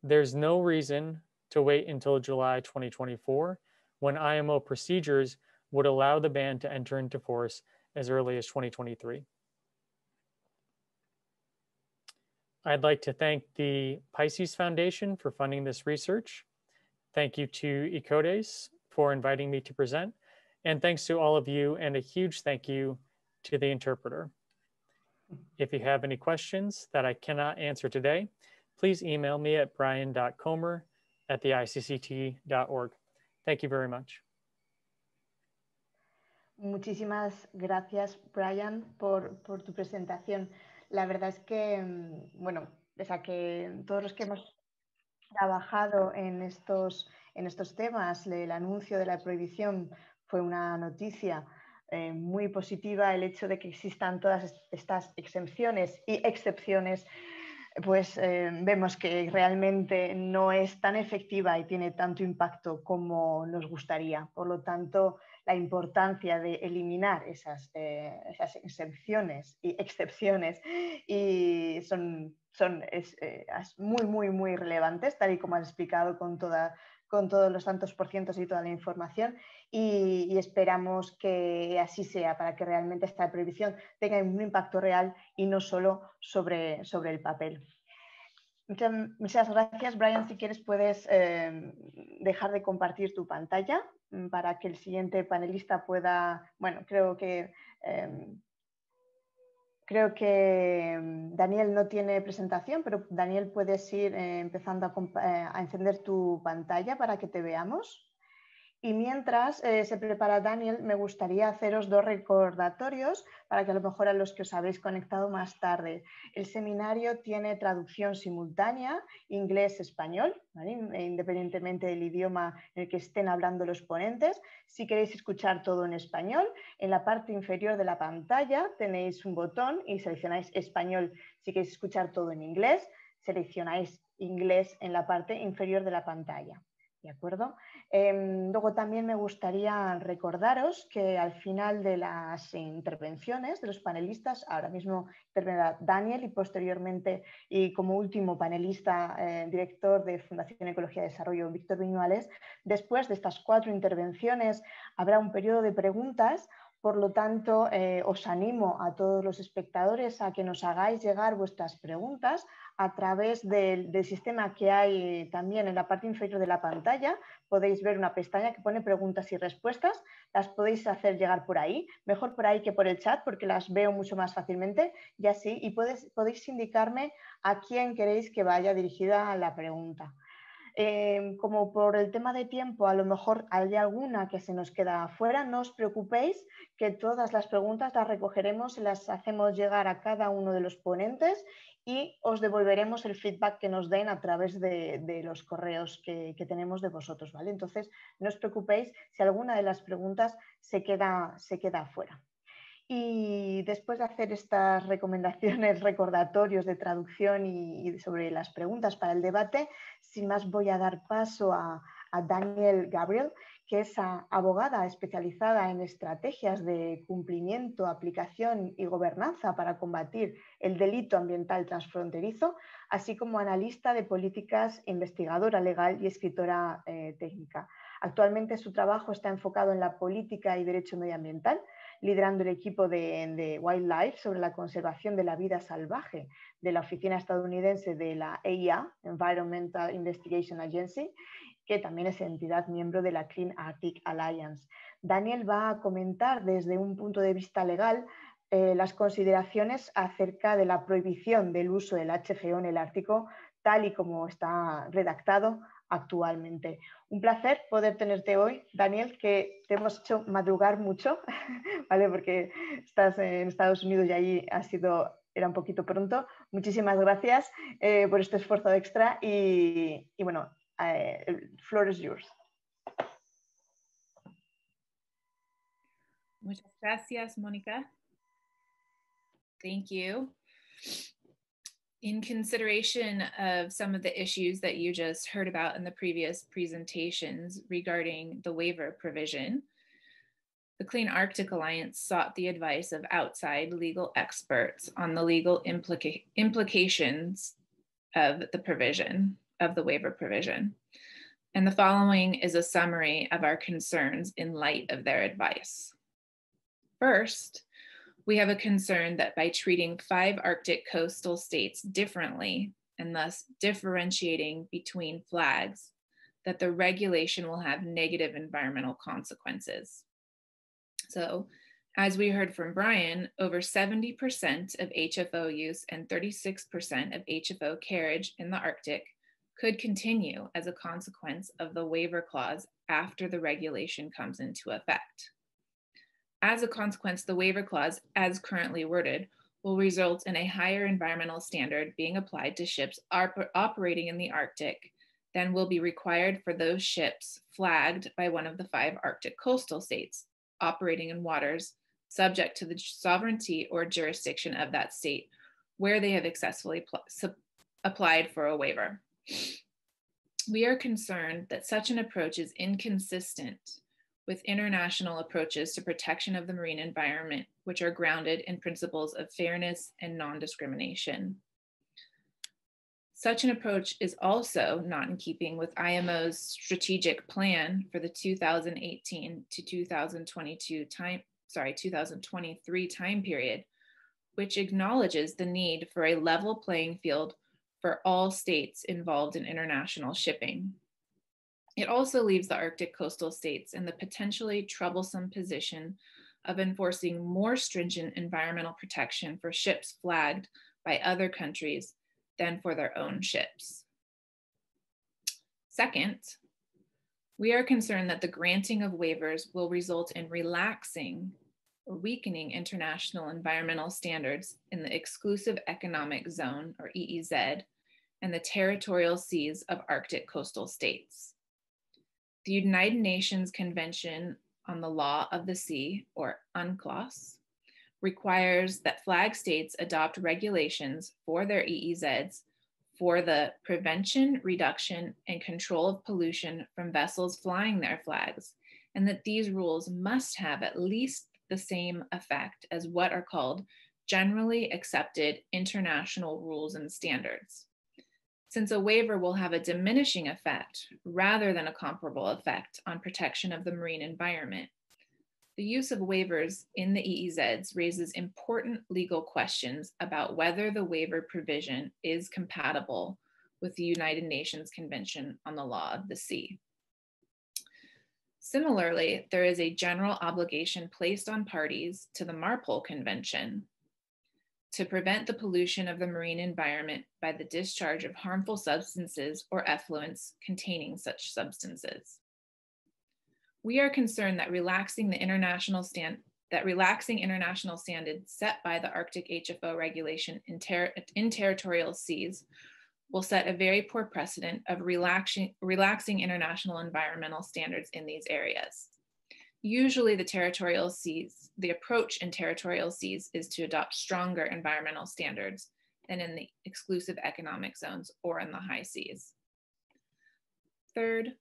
there's no reason to wait until July 2024 when IMO procedures would allow the ban to enter into force as early as 2023. I'd like to thank the Pisces Foundation for funding this research. Thank you to Ecodes for inviting me to present. And thanks to all of you and a huge thank you to the interpreter. If you have any questions that I cannot answer today, please email me at brian.comer at Thank you very much. Muchísimas gracias, Brian, por, tu presentación. La verdad es que, bueno, que todos los que hemos trabajado en estos, en estos temas, el anuncio de la prohibición fue una noticia eh, muy positiva, el hecho de que existan todas estas excepciones y excepciones pues eh, vemos que realmente no es tan efectiva y tiene tanto impacto como nos gustaría. Por lo tanto, la importancia de eliminar esas, eh, excepciones y excepciones y son, eh, muy, muy, muy relevantes, tal y como has explicado con toda con todos los tantos por cientos y toda la información y, esperamos que así sea para que realmente esta prohibición tenga un impacto real y no solo sobre, sobre el papel. Muchas, gracias, Brian. Si quieres, puedes eh, dejar de compartir tu pantalla mm, para que el siguiente panelista pueda, bueno, creo que eh, Creo que mm, Daniel no tiene presentación, pero Daniel puedes ir eh, empezando eh, a, encender tu pantalla para que te veamos. Y mientras eh, se prepara Daniel, me gustaría haceros dos recordatorios para que a lo mejor a los que os habéis conectado más tarde. El seminario tiene traducción simultánea, inglés-español, e independientemente del idioma en el que estén hablando los ponentes. Si queréis escuchar todo en español, en la parte inferior de la pantalla tenéis un botón y seleccionáis español si queréis escuchar todo en inglés, seleccionáis inglés en la parte inferior de la pantalla. ¿De acuerdo? Em, luego también me gustaría recordaros que al final de las intervenciones de los panelistas, ahora mismo terminará Daniel y posteriormente y como último panelista eh, director de Fundación Ecología y Desarrollo, Víctor Viñuales, después de estas cuatro intervenciones habrá un periodo de preguntas por lo tanto, eh, os animo a todos los espectadores a que nos hagáis llegar vuestras preguntas a través del, sistema que hay eh, también en la parte inferior de la pantalla. Podéis ver una pestaña que pone preguntas y respuestas. Las podéis hacer llegar por ahí, mejor por ahí que por el chat porque las veo mucho más fácilmente y así. Y podéis, podéis indicarme a quién queréis que vaya dirigida la pregunta. Em, como por el tema de tiempo, a lo mejor hay alguna que se nos queda afuera, no os preocupéis que todas las preguntas las recogeremos, las hacemos llegar a cada uno de los ponentes y os devolveremos el feedback que nos den a través de, los correos que, tenemos de vosotros, ¿vale? Entonces, no os preocupéis si alguna de las preguntas se queda, se queda afuera. Y después de hacer estas recomendaciones, recordatorios de traducción y, sobre las preguntas para el debate, sin más voy a dar paso a, Daniel Gabriel, que es abogada especializada en estrategias de cumplimiento, aplicación y gobernanza para combatir el delito ambiental transfronterizo, así como analista de políticas, investigadora legal y escritora eh, técnica. Actualmente su trabajo está enfocado en la política y derecho medioambiental liderando el equipo de, Wildlife sobre la conservación de la vida salvaje de la oficina estadounidense de la EIA, Environmental Investigation Agency, que también es entidad miembro de la Clean Arctic Alliance. Daniel va a comentar desde un punto de vista legal eh, las consideraciones acerca de la prohibición del uso del HGO en el Ártico, tal y como está redactado actualmente. Un placer poder tenerte hoy, Daniel, que te hemos hecho madrugar mucho, ¿vale? Porque estás en Estados Unidos y allí ha sido, era un poquito pronto. Muchísimas gracias eh, por este esfuerzo extra y, bueno, eh, floor is yours. Muchas gracias, Mónica. Thank you. in consideration of some of the issues that you just heard about in the previous presentations regarding the waiver provision, the Clean Arctic Alliance sought the advice of outside legal experts on the legal implica implications of the provision, of the waiver provision. And the following is a summary of our concerns in light of their advice. First, we have a concern that by treating five Arctic coastal states differently and thus differentiating between flags, that the regulation will have negative environmental consequences. So as we heard from Brian, over 70% of HFO use and 36% of HFO carriage in the Arctic could continue as a consequence of the waiver clause after the regulation comes into effect. As a consequence, the waiver clause, as currently worded, will result in a higher environmental standard being applied to ships operating in the Arctic than will be required for those ships flagged by one of the five Arctic coastal states operating in waters subject to the sovereignty or jurisdiction of that state where they have successfully applied for a waiver. We are concerned that such an approach is inconsistent with international approaches to protection of the marine environment, which are grounded in principles of fairness and non-discrimination. Such an approach is also not in keeping with IMO's strategic plan for the 2018 to 2022 time, sorry, 2023 time period, which acknowledges the need for a level playing field for all states involved in international shipping. It also leaves the Arctic coastal states in the potentially troublesome position of enforcing more stringent environmental protection for ships flagged by other countries than for their own ships. Second, we are concerned that the granting of waivers will result in relaxing or weakening international environmental standards in the exclusive economic zone or EEZ and the territorial seas of Arctic coastal states the United Nations Convention on the Law of the Sea, or UNCLOS, requires that flag states adopt regulations for their EEZs for the prevention, reduction, and control of pollution from vessels flying their flags, and that these rules must have at least the same effect as what are called generally accepted international rules and standards since a waiver will have a diminishing effect rather than a comparable effect on protection of the marine environment. The use of waivers in the EEZs raises important legal questions about whether the waiver provision is compatible with the United Nations Convention on the Law of the Sea. Similarly, there is a general obligation placed on parties to the MARPOL Convention to prevent the pollution of the marine environment by the discharge of harmful substances or effluents containing such substances. We are concerned that relaxing the international stand that relaxing international standards set by the Arctic HFO regulation in, ter in territorial seas will set a very poor precedent of relaxing, relaxing international environmental standards in these areas usually the territorial seas, the approach in territorial seas is to adopt stronger environmental standards than in the exclusive economic zones or in the high seas. Third,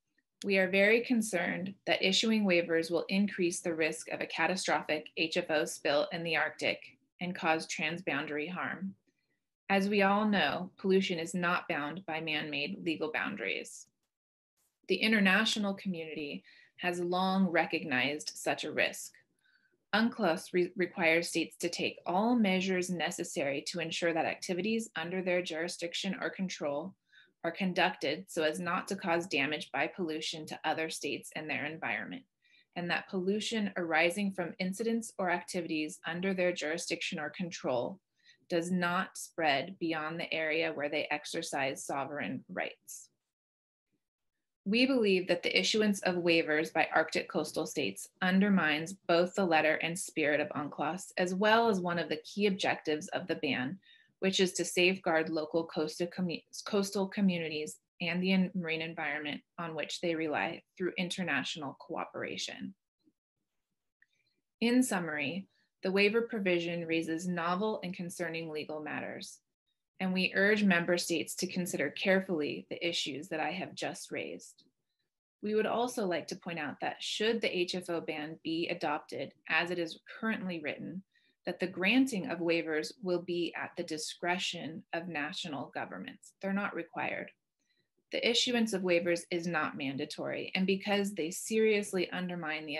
we are very concerned that issuing waivers will increase the risk of a catastrophic HFO spill in the Arctic and cause transboundary harm. As we all know, pollution is not bound by man-made legal boundaries. The international community has long recognized such a risk. UNCLOS re requires states to take all measures necessary to ensure that activities under their jurisdiction or control are conducted so as not to cause damage by pollution to other states and their environment, and that pollution arising from incidents or activities under their jurisdiction or control does not spread beyond the area where they exercise sovereign rights we believe that the issuance of waivers by Arctic coastal states undermines both the letter and spirit of UNCLOS, as well as one of the key objectives of the ban, which is to safeguard local coastal, commu coastal communities and the marine environment on which they rely through international cooperation. In summary, the waiver provision raises novel and concerning legal matters and we urge member states to consider carefully the issues that I have just raised. We would also like to point out that should the HFO ban be adopted as it is currently written, that the granting of waivers will be at the discretion of national governments. They're not required. The issuance of waivers is not mandatory, and because they seriously undermine the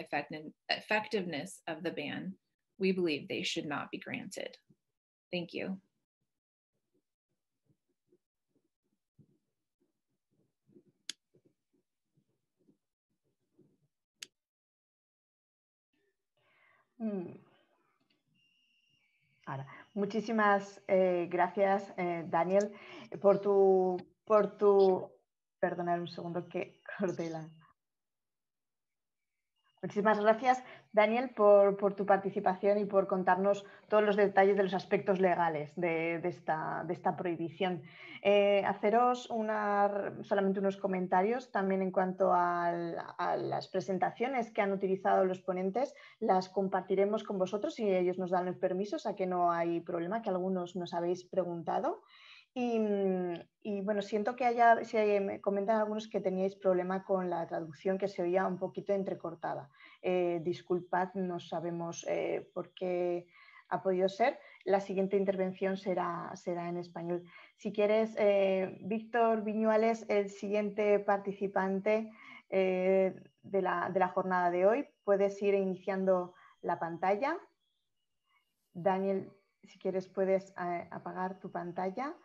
effectiveness of the ban, we believe they should not be granted. Thank you. Mm. Ahora, muchísimas eh, gracias, eh, Daniel, por tu, por tu. Perdonad un segundo que Cordela. Muchísimas gracias, Daniel, por, tu participación y por contarnos todos los detalles de los aspectos legales de, esta, prohibición. Eh, haceros solamente unos comentarios también en cuanto a las presentaciones que han utilizado los ponentes. Las compartiremos con vosotros si ellos nos dan los permisos o que no hay problema, que algunos nos habéis preguntado. Mm, y, bueno, siento que haya, si me comentan algunos que teníais problema con la traducción, que se oía un poquito entrecortada. Eh, disculpad, no sabemos eh, por qué ha podido ser. La siguiente intervención será, en español. Si quieres, eh, Víctor Viñuales, el siguiente participante de la jornada de hoy, puedes ir iniciando la pantalla. Daniel, si quieres, puedes apagar tu pantalla.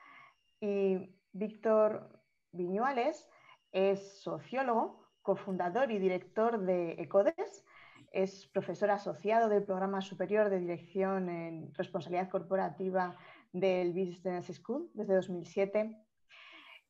Y Víctor Viñuales es sociólogo, cofundador y director de ECODES, es profesor asociado del programa superior de dirección en responsabilidad corporativa del Business School desde 2007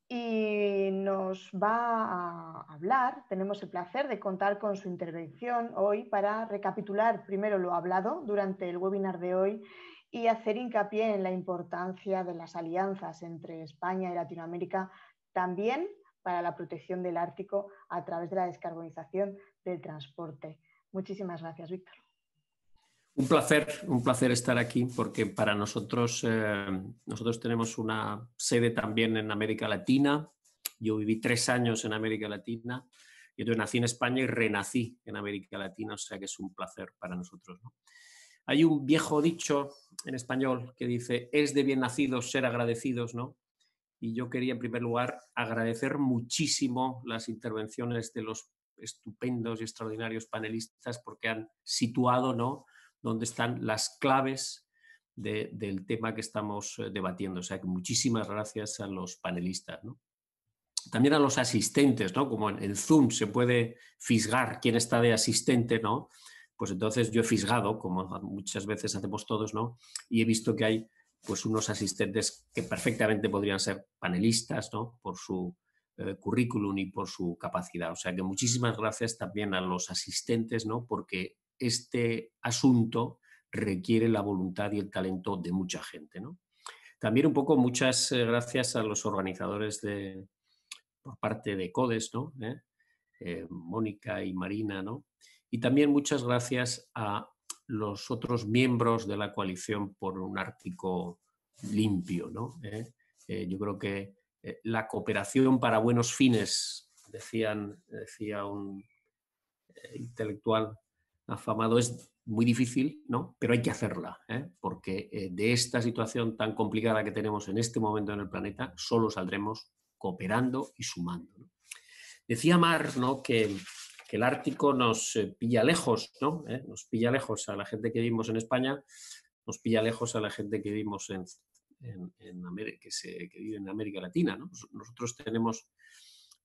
y nos va a hablar. Tenemos el placer de contar con su intervención hoy para recapitular primero lo hablado durante el webinar de hoy y hacer hincapié en la importancia de las alianzas entre España y Latinoamérica también para la protección del Ártico a través de la descarbonización del transporte. Muchísimas gracias, Víctor. Un placer, un placer estar aquí porque para nosotros, eh, nosotros tenemos una sede también en América Latina. Yo viví tres años en América Latina. Yo nací en España y renací en América Latina, o sea que es un placer para nosotros. Hay un viejo dicho en español que dice, es de bien nacidos ser agradecidos, ¿no? Y yo quería, en primer lugar, agradecer muchísimo las intervenciones de los estupendos y extraordinarios panelistas porque han situado, ¿no?, dónde están las claves del tema que estamos eh, debatiendo. O sea, que muchísimas gracias a los panelistas, ¿no? También a los asistentes, ¿no? Como en, el Zoom se puede fisgar quién está de asistente, ¿no? pues entonces yo he fisgado, como muchas veces hacemos todos, ¿no? Y he visto que hay pues unos asistentes que perfectamente podrían ser panelistas, ¿no? Por su eh, currículum y por su capacidad. O sea que muchísimas gracias también a los asistentes, ¿no? Porque este asunto requiere la voluntad y el talento de mucha gente, ¿no? También un poco muchas eh, gracias a los organizadores de, por parte de CODES, ¿no? ¿Eh? Mónica y Marina, ¿no? Y también muchas gracias a los otros miembros de la coalición por un Ártico limpio. ¿Eh? Eh, yo creo que eh, la cooperación para buenos fines, decían, decía un intelectual afamado, es muy difícil, ¿no? pero hay que hacerla, porque de esta situación tan complicada que tenemos en este momento en el planeta, solo saldremos cooperando y sumando. Decía Marx ¿no? que que el Ártico nos eh, pilla lejos, ¿no? ¿Eh? Nos pilla lejos a la gente que vivimos en España, nos pilla lejos a la gente que vivimos en, América, que, vive en América Latina, Nosotros tenemos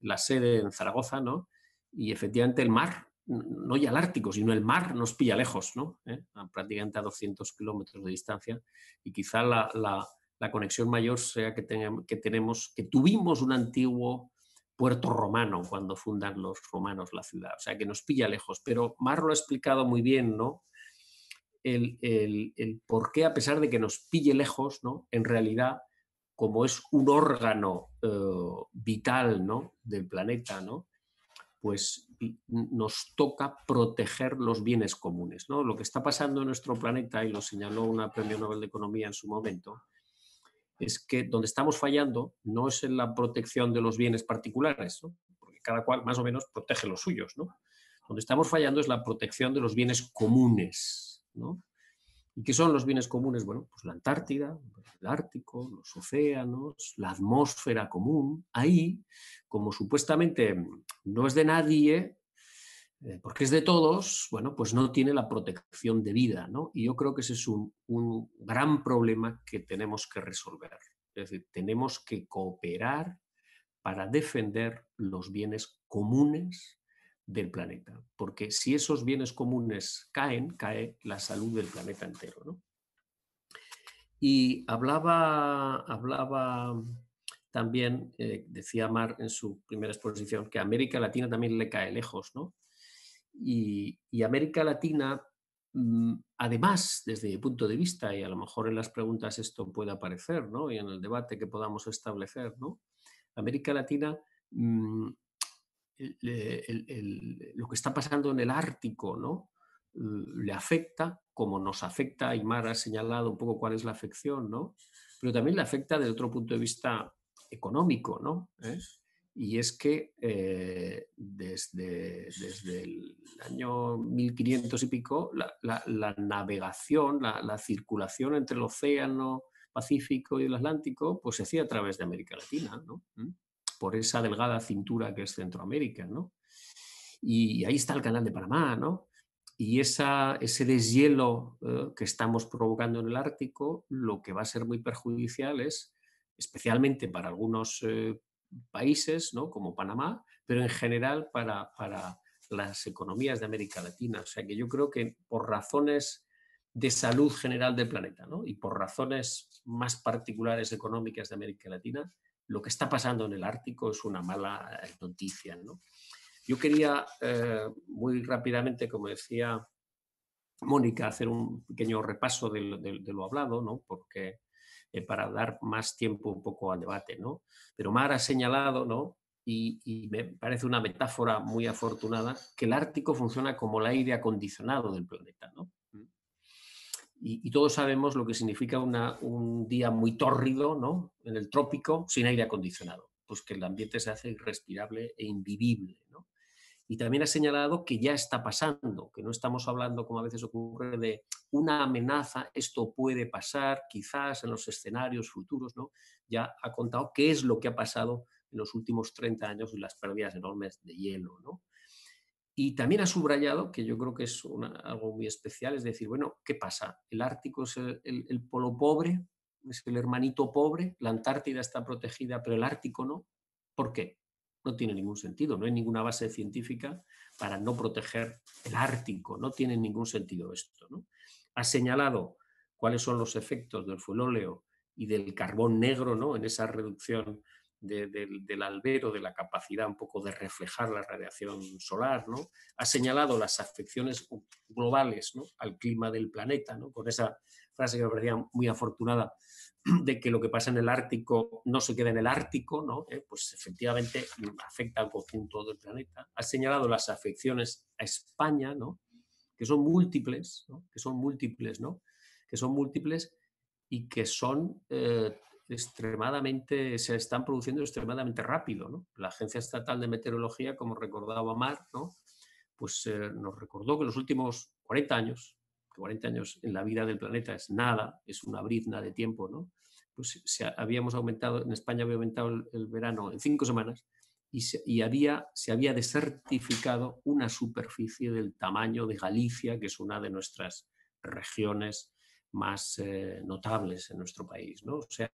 la sede en Zaragoza, ¿no? Y efectivamente el mar, no ya el Ártico, sino el mar nos pilla lejos, ¿Eh? prácticamente a 200 kilómetros de distancia y quizá la, conexión mayor sea que, que tenemos, que tuvimos un antiguo puerto romano cuando fundan los romanos la ciudad. O sea, que nos pilla lejos. Pero Mar lo ha explicado muy bien, ¿no? El, el, por qué, a pesar de que nos pille lejos, ¿no? En realidad, como es un órgano eh, vital, ¿no? Del planeta, ¿no? Pues nos toca proteger los bienes comunes, ¿no? Lo que está pasando en nuestro planeta, y lo señaló una premio Nobel de Economía en su momento, es que donde estamos fallando no es en la protección de los bienes particulares, porque cada cual más o menos protege los suyos, ¿no? Donde estamos fallando es la protección de los bienes comunes, ¿Y qué son los bienes comunes? Bueno, pues la Antártida, el Ártico, los océanos, la atmósfera común. Ahí, como supuestamente no es de nadie, eh, porque es de todos, bueno, pues no tiene la protección de vida, ¿no? Y yo creo que ese es un, gran problema que tenemos que resolver. Es decir, tenemos que cooperar para defender los bienes comunes del planeta, porque si esos bienes comunes caen, cae la salud del planeta entero, ¿no? Y hablaba, hablaba también, eh, decía Mar en su primera exposición, que a América Latina también le cae lejos, ¿no? Y, América Latina, mm, además, desde mi punto de vista, y a lo mejor en las preguntas esto puede aparecer, ¿no? Y en el debate que podamos establecer, ¿no? América Latina, mm, lo que está pasando en el Ártico, ¿no? le afecta, como nos afecta, Mar ha señalado un poco cuál es la afección, ¿no? Pero también le afecta desde otro punto de vista económico, ¿no? ¿Eh? y es que eh, desde, desde, el año 1500 y pico, la, navegación, la, circulación entre el océano Pacífico y el Atlántico, pues se hacía a través de América Latina, ¿no? ¿Mm? Por esa delgada cintura que es Centroamérica, ¿no? Y ahí está el canal de Panamá, ¿no? Y esa, ese deshielo eh, que estamos provocando en el Ártico, lo que va a ser muy perjudicial es especialmente para algunos eh, países, ¿no? como Panamá, pero en general para, las economías de América Latina. O sea que yo creo que por razones de salud general del planeta y por razones más particulares económicas de América Latina, lo que está pasando en el Ártico es una mala eh, noticia. Yo quería eh, muy rápidamente, como decía Mónica, hacer un pequeño repaso de, de lo hablado, ¿no? porque eh, para dar más tiempo un poco al debate, ¿no? Pero Mar ha señalado, ¿no? Y, me parece una metáfora muy afortunada, que el Ártico funciona como el aire acondicionado del planeta, ¿no? Mm. Y, todos sabemos lo que significa un día muy tórrido, ¿no? En el trópico, sin aire acondicionado. Pues que el ambiente se hace irrespirable e invivible, ¿no? y también ha señalado que ya está pasando, que no estamos hablando, como a veces ocurre, de una amenaza, esto puede pasar quizás en los escenarios futuros, ¿no? Ya ha contado qué es lo que ha pasado en los últimos 30 años y las pérdidas enormes de hielo, ¿no? Y también ha subrayado, que yo creo que es algo muy especial, es decir, bueno, ¿qué pasa? ¿El Ártico es el polo pobre? ¿Es el hermanito pobre? ¿La Antártida está protegida, pero el Ártico no? ¿Por qué? No tiene ningún sentido, no hay ninguna base científica para no proteger el Ártico, no tiene ningún sentido esto. ¿no? Ha señalado cuáles son los efectos del fuelóleo y del carbón negro ¿no? en esa reducción del albero, de la capacidad un poco de reflejar la radiación solar, ¿no? ha señalado las afecciones globales ¿no? al clima del planeta, ¿no? con esa frase que me parecía muy afortunada, de que lo que pasa en el Ártico no se queda en el Ártico, eh, pues efectivamente mm, afecta al conjunto del planeta. Ha señalado las afecciones a España, ¿no? que son múltiples, que son múltiples, ¿no? que son múltiples y que son eh, extremadamente, se están produciendo extremadamente rápido. La Agencia Estatal de Meteorología, como recordaba Mar, pues eh, nos recordó que en los últimos 40 años 40 años en la vida del planeta es nada, es una brizna de tiempo, ¿no? Pues habíamos aumentado, en España había aumentado el, verano en cinco semanas y, se, había, se había desertificado una superficie del tamaño de Galicia, que es una de nuestras regiones más eh, notables en nuestro país, ¿no? O sea,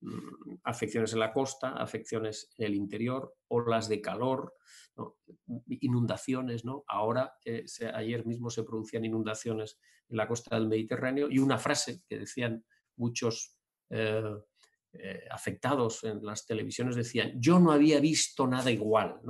Mm, afecciones en la costa, afecciones en el interior, olas de calor, inundaciones, ¿no? Ahora, eh, ayer mismo se producían inundaciones en la costa del Mediterráneo y una frase que decían muchos eh, eh, afectados en las televisiones, decían, yo no había visto nada igual,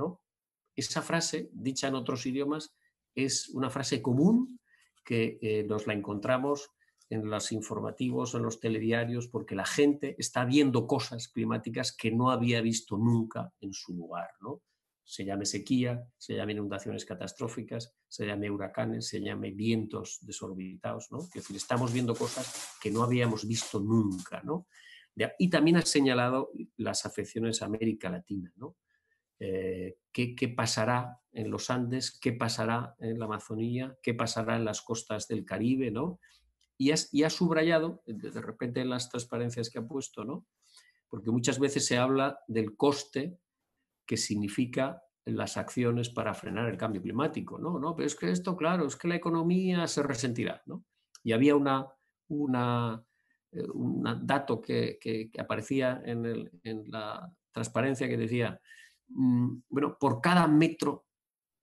Esa frase, dicha en otros idiomas, es una frase común que nos la encontramos en los informativos, en los telediarios, porque la gente está viendo cosas climáticas que no había visto nunca en su lugar, ¿no? Se llame sequía, se llame inundaciones catastróficas, se llame huracanes, se llame vientos desorbitados, ¿no? Es decir, estamos viendo cosas que no habíamos visto nunca, ¿no? Y también ha señalado las afecciones a América Latina, ¿no? Eh, ¿qué, pasará en los Andes, qué pasará en la Amazonía, qué pasará en las costas del Caribe, ¿no? y, ha subrayado, eh, de repente las transparencias que ha puesto, ¿no? porque muchas veces se habla del coste que significa las acciones para frenar el cambio climático. No, no, pero es que esto, claro, es que la economía se resentirá. Y había una, eh, un dato que, aparecía en, la transparencia que decía, mm, bueno, por cada metro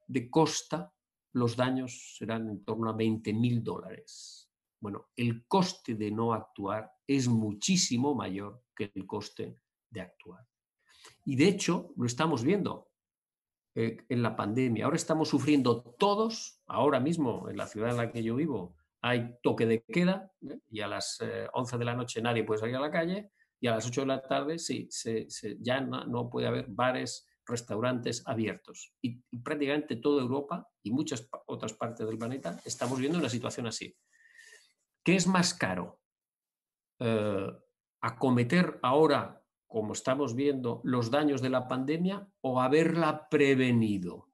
de costa los daños serán en torno a 20.000 dólares. Bueno, el coste de no actuar es muchísimo mayor que el coste de actuar. Y de hecho, lo estamos viendo eh, en la pandemia. Ahora estamos sufriendo todos, ahora mismo en la ciudad en la que yo vivo, hay toque de queda ¿eh? y a las 11 eh, de la noche nadie puede salir a la calle y a las 8 de la tarde sí, se, ya no, puede haber bares, restaurantes abiertos. Y, prácticamente toda Europa y muchas otras partes del planeta estamos viendo una situación así. ¿Qué es más caro? Eh, ¿Acometer ahora, como estamos viendo, los daños de la pandemia o haberla prevenido?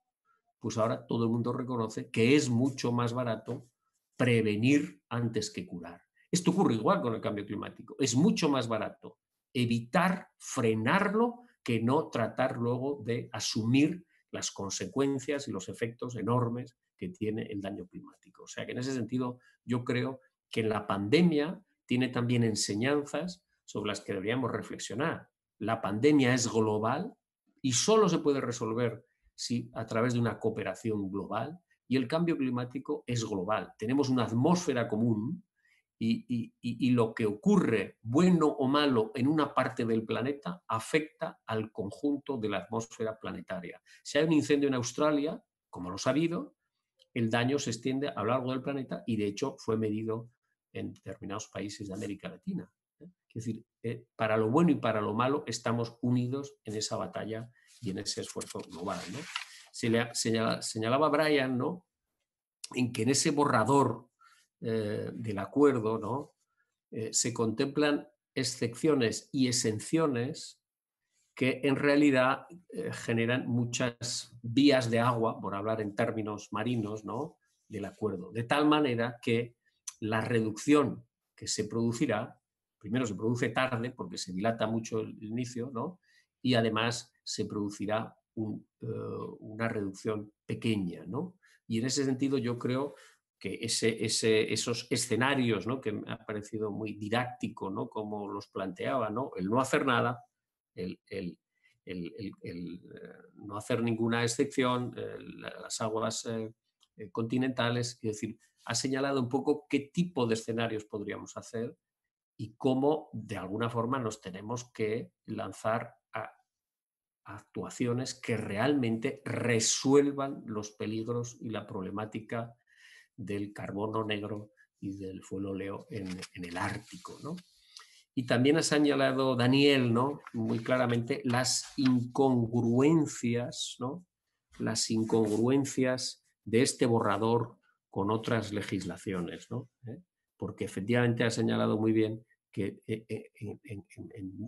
Pues ahora todo el mundo reconoce que es mucho más barato prevenir antes que curar. Esto ocurre igual con el cambio climático. Es mucho más barato evitar, frenarlo, que no tratar luego de asumir las consecuencias y los efectos enormes que tiene el daño climático. O sea que en ese sentido yo creo que la pandemia tiene también enseñanzas sobre las que deberíamos reflexionar. La pandemia es global y solo se puede resolver si a través de una cooperación global y el cambio climático es global. Tenemos una atmósfera común y, y, lo que ocurre, bueno o malo, en una parte del planeta afecta al conjunto de la atmósfera planetaria. Si hay un incendio en Australia, como lo ha habido, el daño se extiende a lo largo del planeta y de hecho fue medido en determinados países de América Latina. Es ¿eh? decir, eh, para lo bueno y para lo malo estamos unidos en esa batalla y en ese esfuerzo global. Se le, señalaba Brian ¿no? en que en ese borrador eh, del acuerdo ¿no? se contemplan excepciones y exenciones que en realidad generan muchas vías de agua, por hablar en términos marinos, ¿no? del acuerdo, de tal manera que la reducción que se producirá, primero se produce tarde porque se dilata mucho el inicio, ¿no? Y además se producirá eh, una reducción pequeña, ¿no? Y en ese sentido yo creo que ese, esos escenarios, ¿no? Que me ha parecido muy didáctico, ¿no? Como los planteaba, El no hacer nada, el, eh, no hacer ninguna excepción, eh, las aguas... Eh, continentales, es decir, ha señalado un poco qué tipo de escenarios podríamos hacer y cómo de alguna forma nos tenemos que lanzar a, actuaciones que realmente resuelvan los peligros y la problemática del carbono negro y del fuego en, en el Ártico. Y también ha señalado Daniel ¿no? muy claramente las incongruencias, ¿no? las incongruencias de este borrador con otras legislaciones, ¿no? ¿Eh? porque efectivamente ha señalado muy bien que eh, eh, en,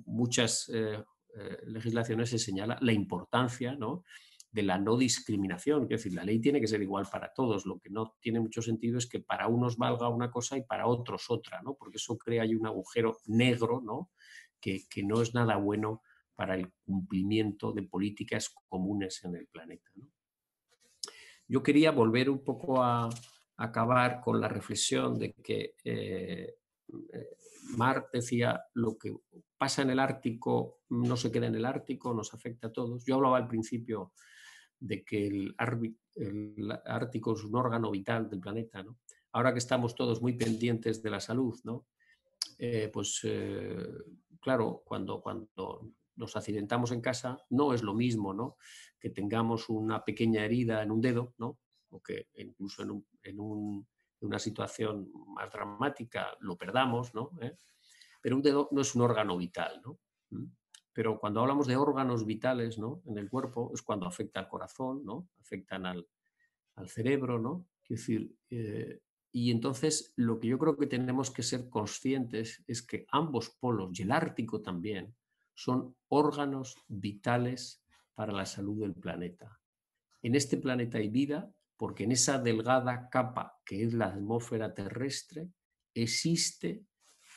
muchas legislaciones se señala la importancia ¿no? de la no discriminación, es decir, la ley tiene que ser igual para todos, lo que no tiene mucho sentido es que para unos valga una cosa y para otros otra, ¿no? porque eso crea ahí un agujero negro ¿no? Que, que no es nada bueno para el cumplimiento de políticas comunes en el planeta. ¿no? Yo quería volver un poco a, acabar con la reflexión de que eh, eh decía lo que pasa en el Ártico no se queda en el Ártico, nos afecta a todos. Yo hablaba al principio de que el, Ártico es un órgano vital del planeta, Ahora que estamos todos muy pendientes de la salud, eh, pues eh, claro, cuando, cuando nos accidentamos en casa, no es lo mismo ¿no? que tengamos una pequeña herida en un dedo, ¿no? o que incluso en, en, una situación más dramática lo perdamos, ¿no? ¿eh? pero un dedo no es un órgano vital. ¿no? ¿Mm? Pero cuando hablamos de órganos vitales ¿no? en el cuerpo, es cuando afecta al corazón, ¿no? afectan al, cerebro, ¿no? Quiero decir, eh, y entonces lo que yo creo que tenemos que ser conscientes es que ambos polos, y el Ártico también, son órganos vitales para la salud del planeta. En este planeta hay vida porque en esa delgada capa que es la atmósfera terrestre existe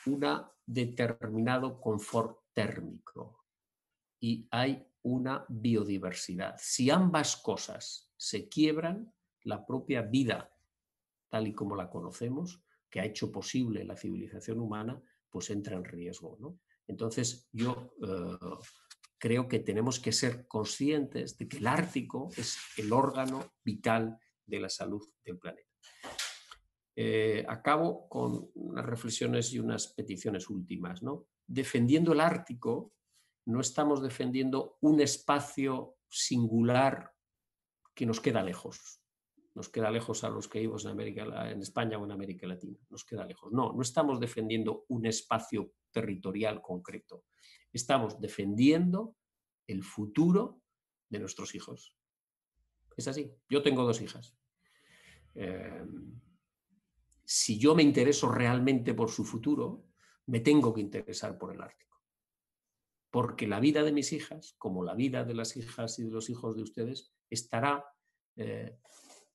un determinado confort térmico y hay una biodiversidad. Si ambas cosas se quiebran, la propia vida, tal y como la conocemos, que ha hecho posible la civilización humana, pues entra en riesgo. ¿no? Entonces, yo eh, creo que tenemos que ser conscientes de que el Ártico es el órgano vital de la salud del planeta. Eh, acabo con unas reflexiones y unas peticiones últimas. ¿no? Defendiendo el Ártico, no estamos defendiendo un espacio singular que nos queda lejos. Nos queda lejos a los que vivimos en, en España o en América Latina. Nos queda lejos. No, no estamos defendiendo un espacio territorial concreto. Estamos defendiendo el futuro de nuestros hijos. Es así. Yo tengo dos hijas. Em, si yo me intereso realmente por su futuro, me tengo que interesar por el Ártico. Porque la vida de mis hijas, como la vida de las hijas y de los hijos de ustedes, estará eh,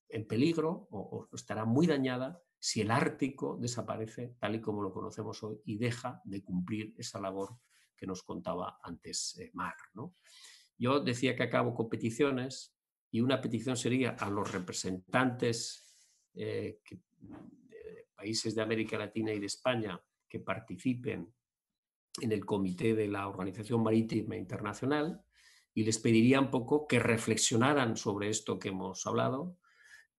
en peligro o estará muy dañada si el Ártico desaparece tal y como lo conocemos hoy y deja de cumplir esa labor que nos contaba antes eh, Mar. Yo decía que acabo con peticiones y una petición sería a los representantes eh, de países de América Latina y de España que participen en el comité de la Organización Marítima Internacional y les pediría un poco que reflexionaran sobre esto que hemos hablado,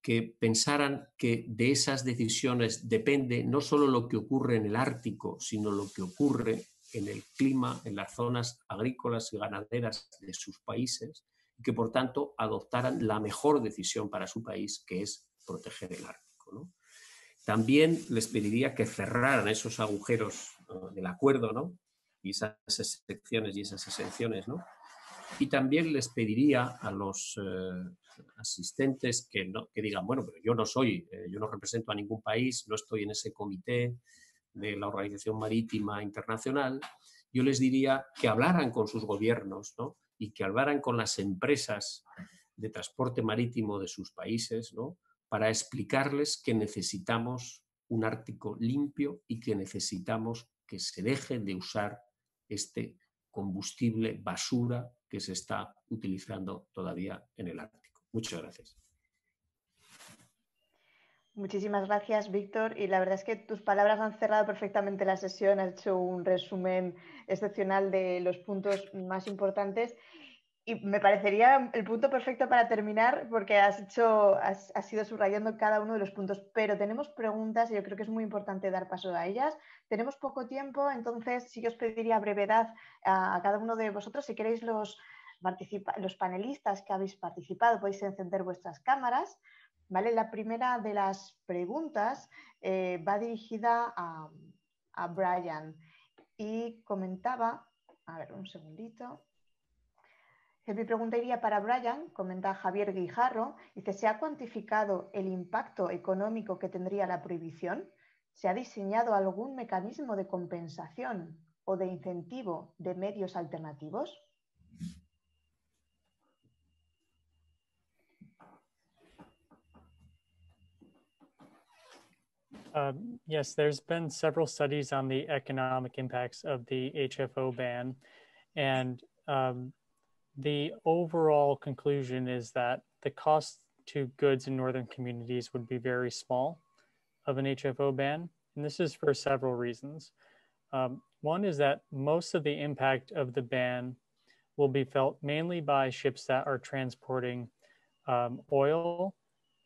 que pensaran que de esas decisiones depende no solo lo que ocurre en el Ártico, sino lo que ocurre en el clima, en las zonas agrícolas y ganaderas de sus países, y que por tanto adoptaran la mejor decisión para su país, que es proteger el Ártico. También les pediría que cerraran esos agujeros del acuerdo ¿no? y esas excepciones y esas exenciones, ¿no? Y también les pediría a los eh, asistentes que, digan, bueno, pero yo no soy, eh, yo no represento a ningún país, no estoy en ese comité de la Organización Marítima Internacional, yo les diría que hablaran con sus gobiernos y que hablaran con las empresas de transporte marítimo de sus países para explicarles que necesitamos un Ártico limpio y que necesitamos que se deje de usar este combustible basura que se está utilizando todavía en el Ártico. Muchas gracias. Muchísimas gracias, Víctor. Y la verdad es que tus palabras han cerrado perfectamente la sesión, has hecho un resumen excepcional de los puntos más importantes y me parecería el punto perfecto para terminar porque has hecho, has, ido subrayando cada uno de los puntos, pero tenemos preguntas y yo creo que es muy importante dar paso a ellas. Tenemos poco tiempo, entonces sí yo os pediría brevedad a, cada uno de vosotros. Si queréis los, los panelistas que habéis participado, podéis encender vuestras cámaras. ¿vale? La primera de las preguntas eh, va dirigida a, a Brian y comentaba, a ver, un segundito. Mi pregunta iría para Brian, comenta Javier Guijarro. Dice, ¿se ha cuantificado el impacto económico que tendría la prohibición? ¿Se ha diseñado algún mecanismo de compensación o de incentivo de medios alternativos? Um, yes, there's been several studies on the economic impacts of the HFO ban, and um, the overall conclusion is that the cost to goods in northern communities would be very small of an HFO ban. And this is for several reasons. Um, one is that most of the impact of the ban will be felt mainly by ships that are transporting um, oil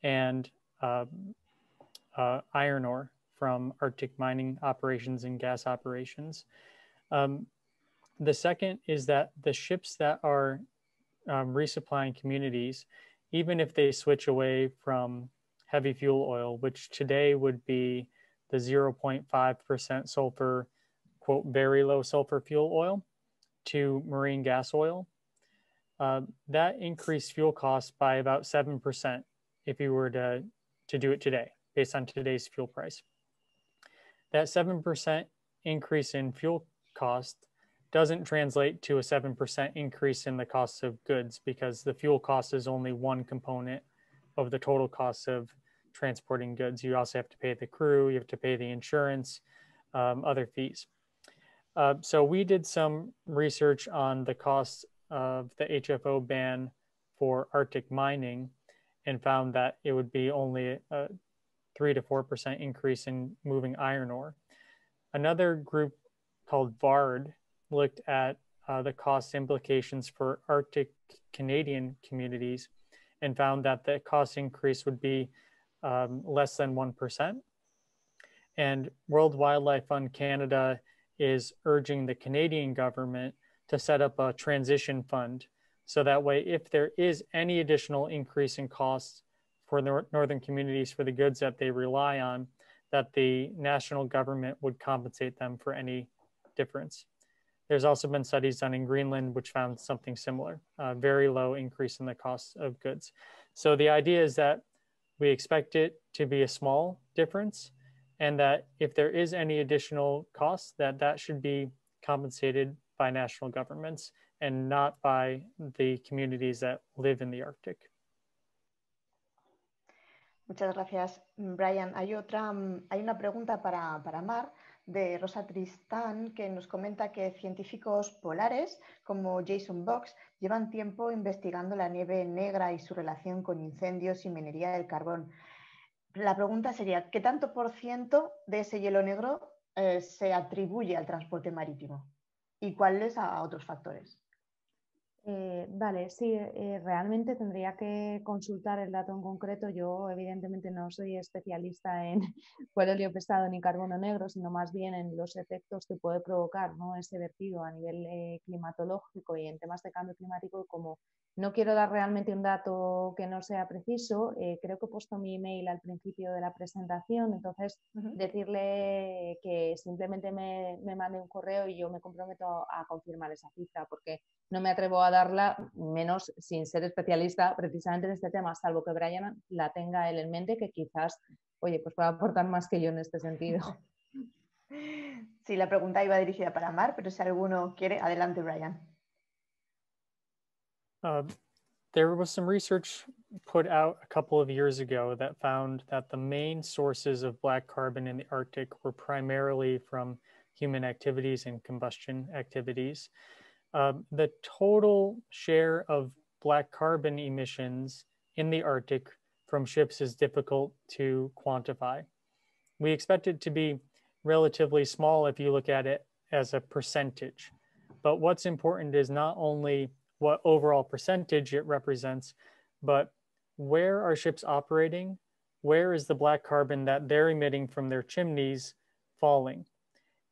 and um, uh, iron ore from Arctic mining operations and gas operations. Um, the second is that the ships that are um, resupplying communities, even if they switch away from heavy fuel oil, which today would be the 0.5% sulfur, quote, very low sulfur fuel oil to marine gas oil, uh, that increased fuel costs by about 7% if you were to, to do it today based on today's fuel price. That 7% increase in fuel cost doesn't translate to a 7% increase in the cost of goods because the fuel cost is only one component of the total cost of transporting goods. You also have to pay the crew, you have to pay the insurance, um, other fees. Uh, so we did some research on the costs of the HFO ban for Arctic mining and found that it would be only a 3 to 4% increase in moving iron ore. Another group called VARD looked at uh, the cost implications for Arctic Canadian communities and found that the cost increase would be um, less than 1%. And World Wildlife Fund Canada is urging the Canadian government to set up a transition fund. So that way, if there is any additional increase in costs for the northern communities for the goods that they rely on, that the national government would compensate them for any difference. There's also been studies done in Greenland, which found something similar, very low increase in the cost of goods. So the idea is that we expect it to be a small difference and that if there is any additional cost, that that should be compensated by national governments and not by the communities that live in the Arctic. Muchas gracias, Brian. Hay otra, hay una pregunta para, para Mar. de Rosa Tristán, que nos comenta que científicos polares como Jason Box llevan tiempo investigando la nieve negra y su relación con incendios y minería del carbón. La pregunta sería, ¿qué tanto por ciento de ese hielo negro eh, se atribuye al transporte marítimo? ¿Y cuáles a otros factores? Eh, vale, sí, eh, realmente tendría que consultar el dato en concreto. Yo evidentemente no soy especialista en polio pesado ni carbono negro, sino más bien en los efectos que puede provocar ¿no? ese vertido a nivel eh, climatológico y en temas de cambio climático como no quiero dar realmente un dato que no sea preciso. Eh, creo que he puesto mi email al principio de la presentación, entonces decirle que simplemente me, mande un correo y yo me comprometo a confirmar esa cifra, porque no me atrevo a darla, menos sin ser especialista precisamente en este tema, salvo que Brian la tenga él en mente, que quizás, oye, pues pueda aportar más que yo en este sentido. Sí, la pregunta iba dirigida para Mar, pero si alguno quiere, adelante, Brian. Um, there was some research put out a couple of years ago that found that the main sources of black carbon in the Arctic were primarily from human activities and combustion activities. Um, the total share of black carbon emissions in the Arctic from ships is difficult to quantify. We expect it to be relatively small if you look at it as a percentage. But what's important is not only what overall percentage it represents, but where are ships operating? Where is the black carbon that they're emitting from their chimneys falling?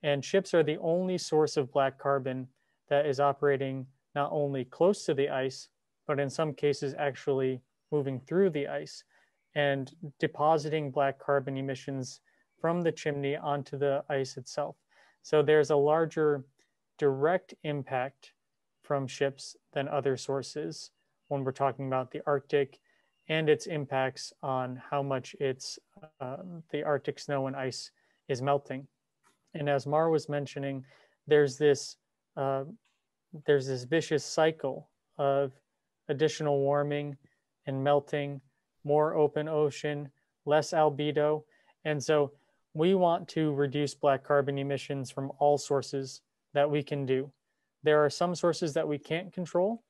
And ships are the only source of black carbon that is operating not only close to the ice, but in some cases actually moving through the ice and depositing black carbon emissions from the chimney onto the ice itself. So there's a larger direct impact from ships than other sources when we're talking about the Arctic and its impacts on how much it's uh, the Arctic snow and ice is melting. And as Mar was mentioning, there's this uh, there's this vicious cycle of additional warming and melting, more open ocean, less albedo, and so we want to reduce black carbon emissions from all sources that we can do. There are some sources that we can't control,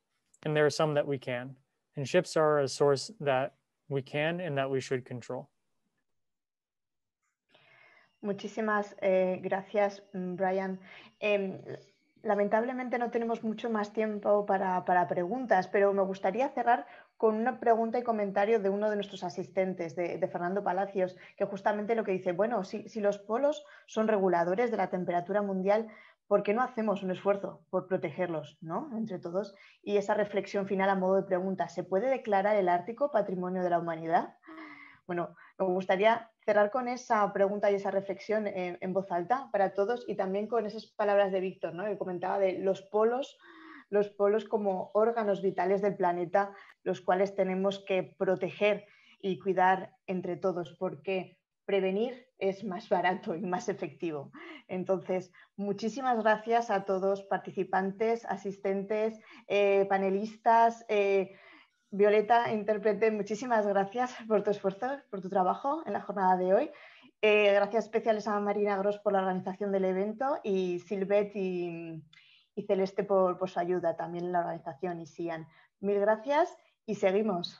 and there are some that we can. And ships are a source that we can and that we should control. Muchísimas eh, gracias, mm, Brian. Em, lamentablemente no tenemos mucho más tiempo para, preguntas, pero me gustaría cerrar con una pregunta y comentario de uno de nuestros asistentes, de, Fernando Palacios, que justamente lo que dice, bueno, si, si los polos son reguladores de la temperatura mundial, ¿por qué no hacemos un esfuerzo por protegerlos, ¿no? Entre todos. Y esa reflexión final a modo de pregunta, ¿se puede declarar el Ártico patrimonio de la humanidad? Bueno, me gustaría cerrar con esa pregunta y esa reflexión en, voz alta para todos y también con esas palabras de Víctor, ¿no? Que comentaba de los polos, los polos como órganos vitales del planeta, los cuales tenemos que proteger y cuidar entre todos, porque prevenir es más barato y más efectivo. Entonces, muchísimas gracias a todos participantes, asistentes, eh, panelistas. Eh, Violeta, intérprete, muchísimas gracias por tu esfuerzo, por tu trabajo en la jornada de hoy. Eh, gracias especiales a Marina Gross por la organización del evento y Silvet y, Celeste por, por, su ayuda también en la organización y Sian. Mil gracias y seguimos.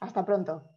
Hasta pronto.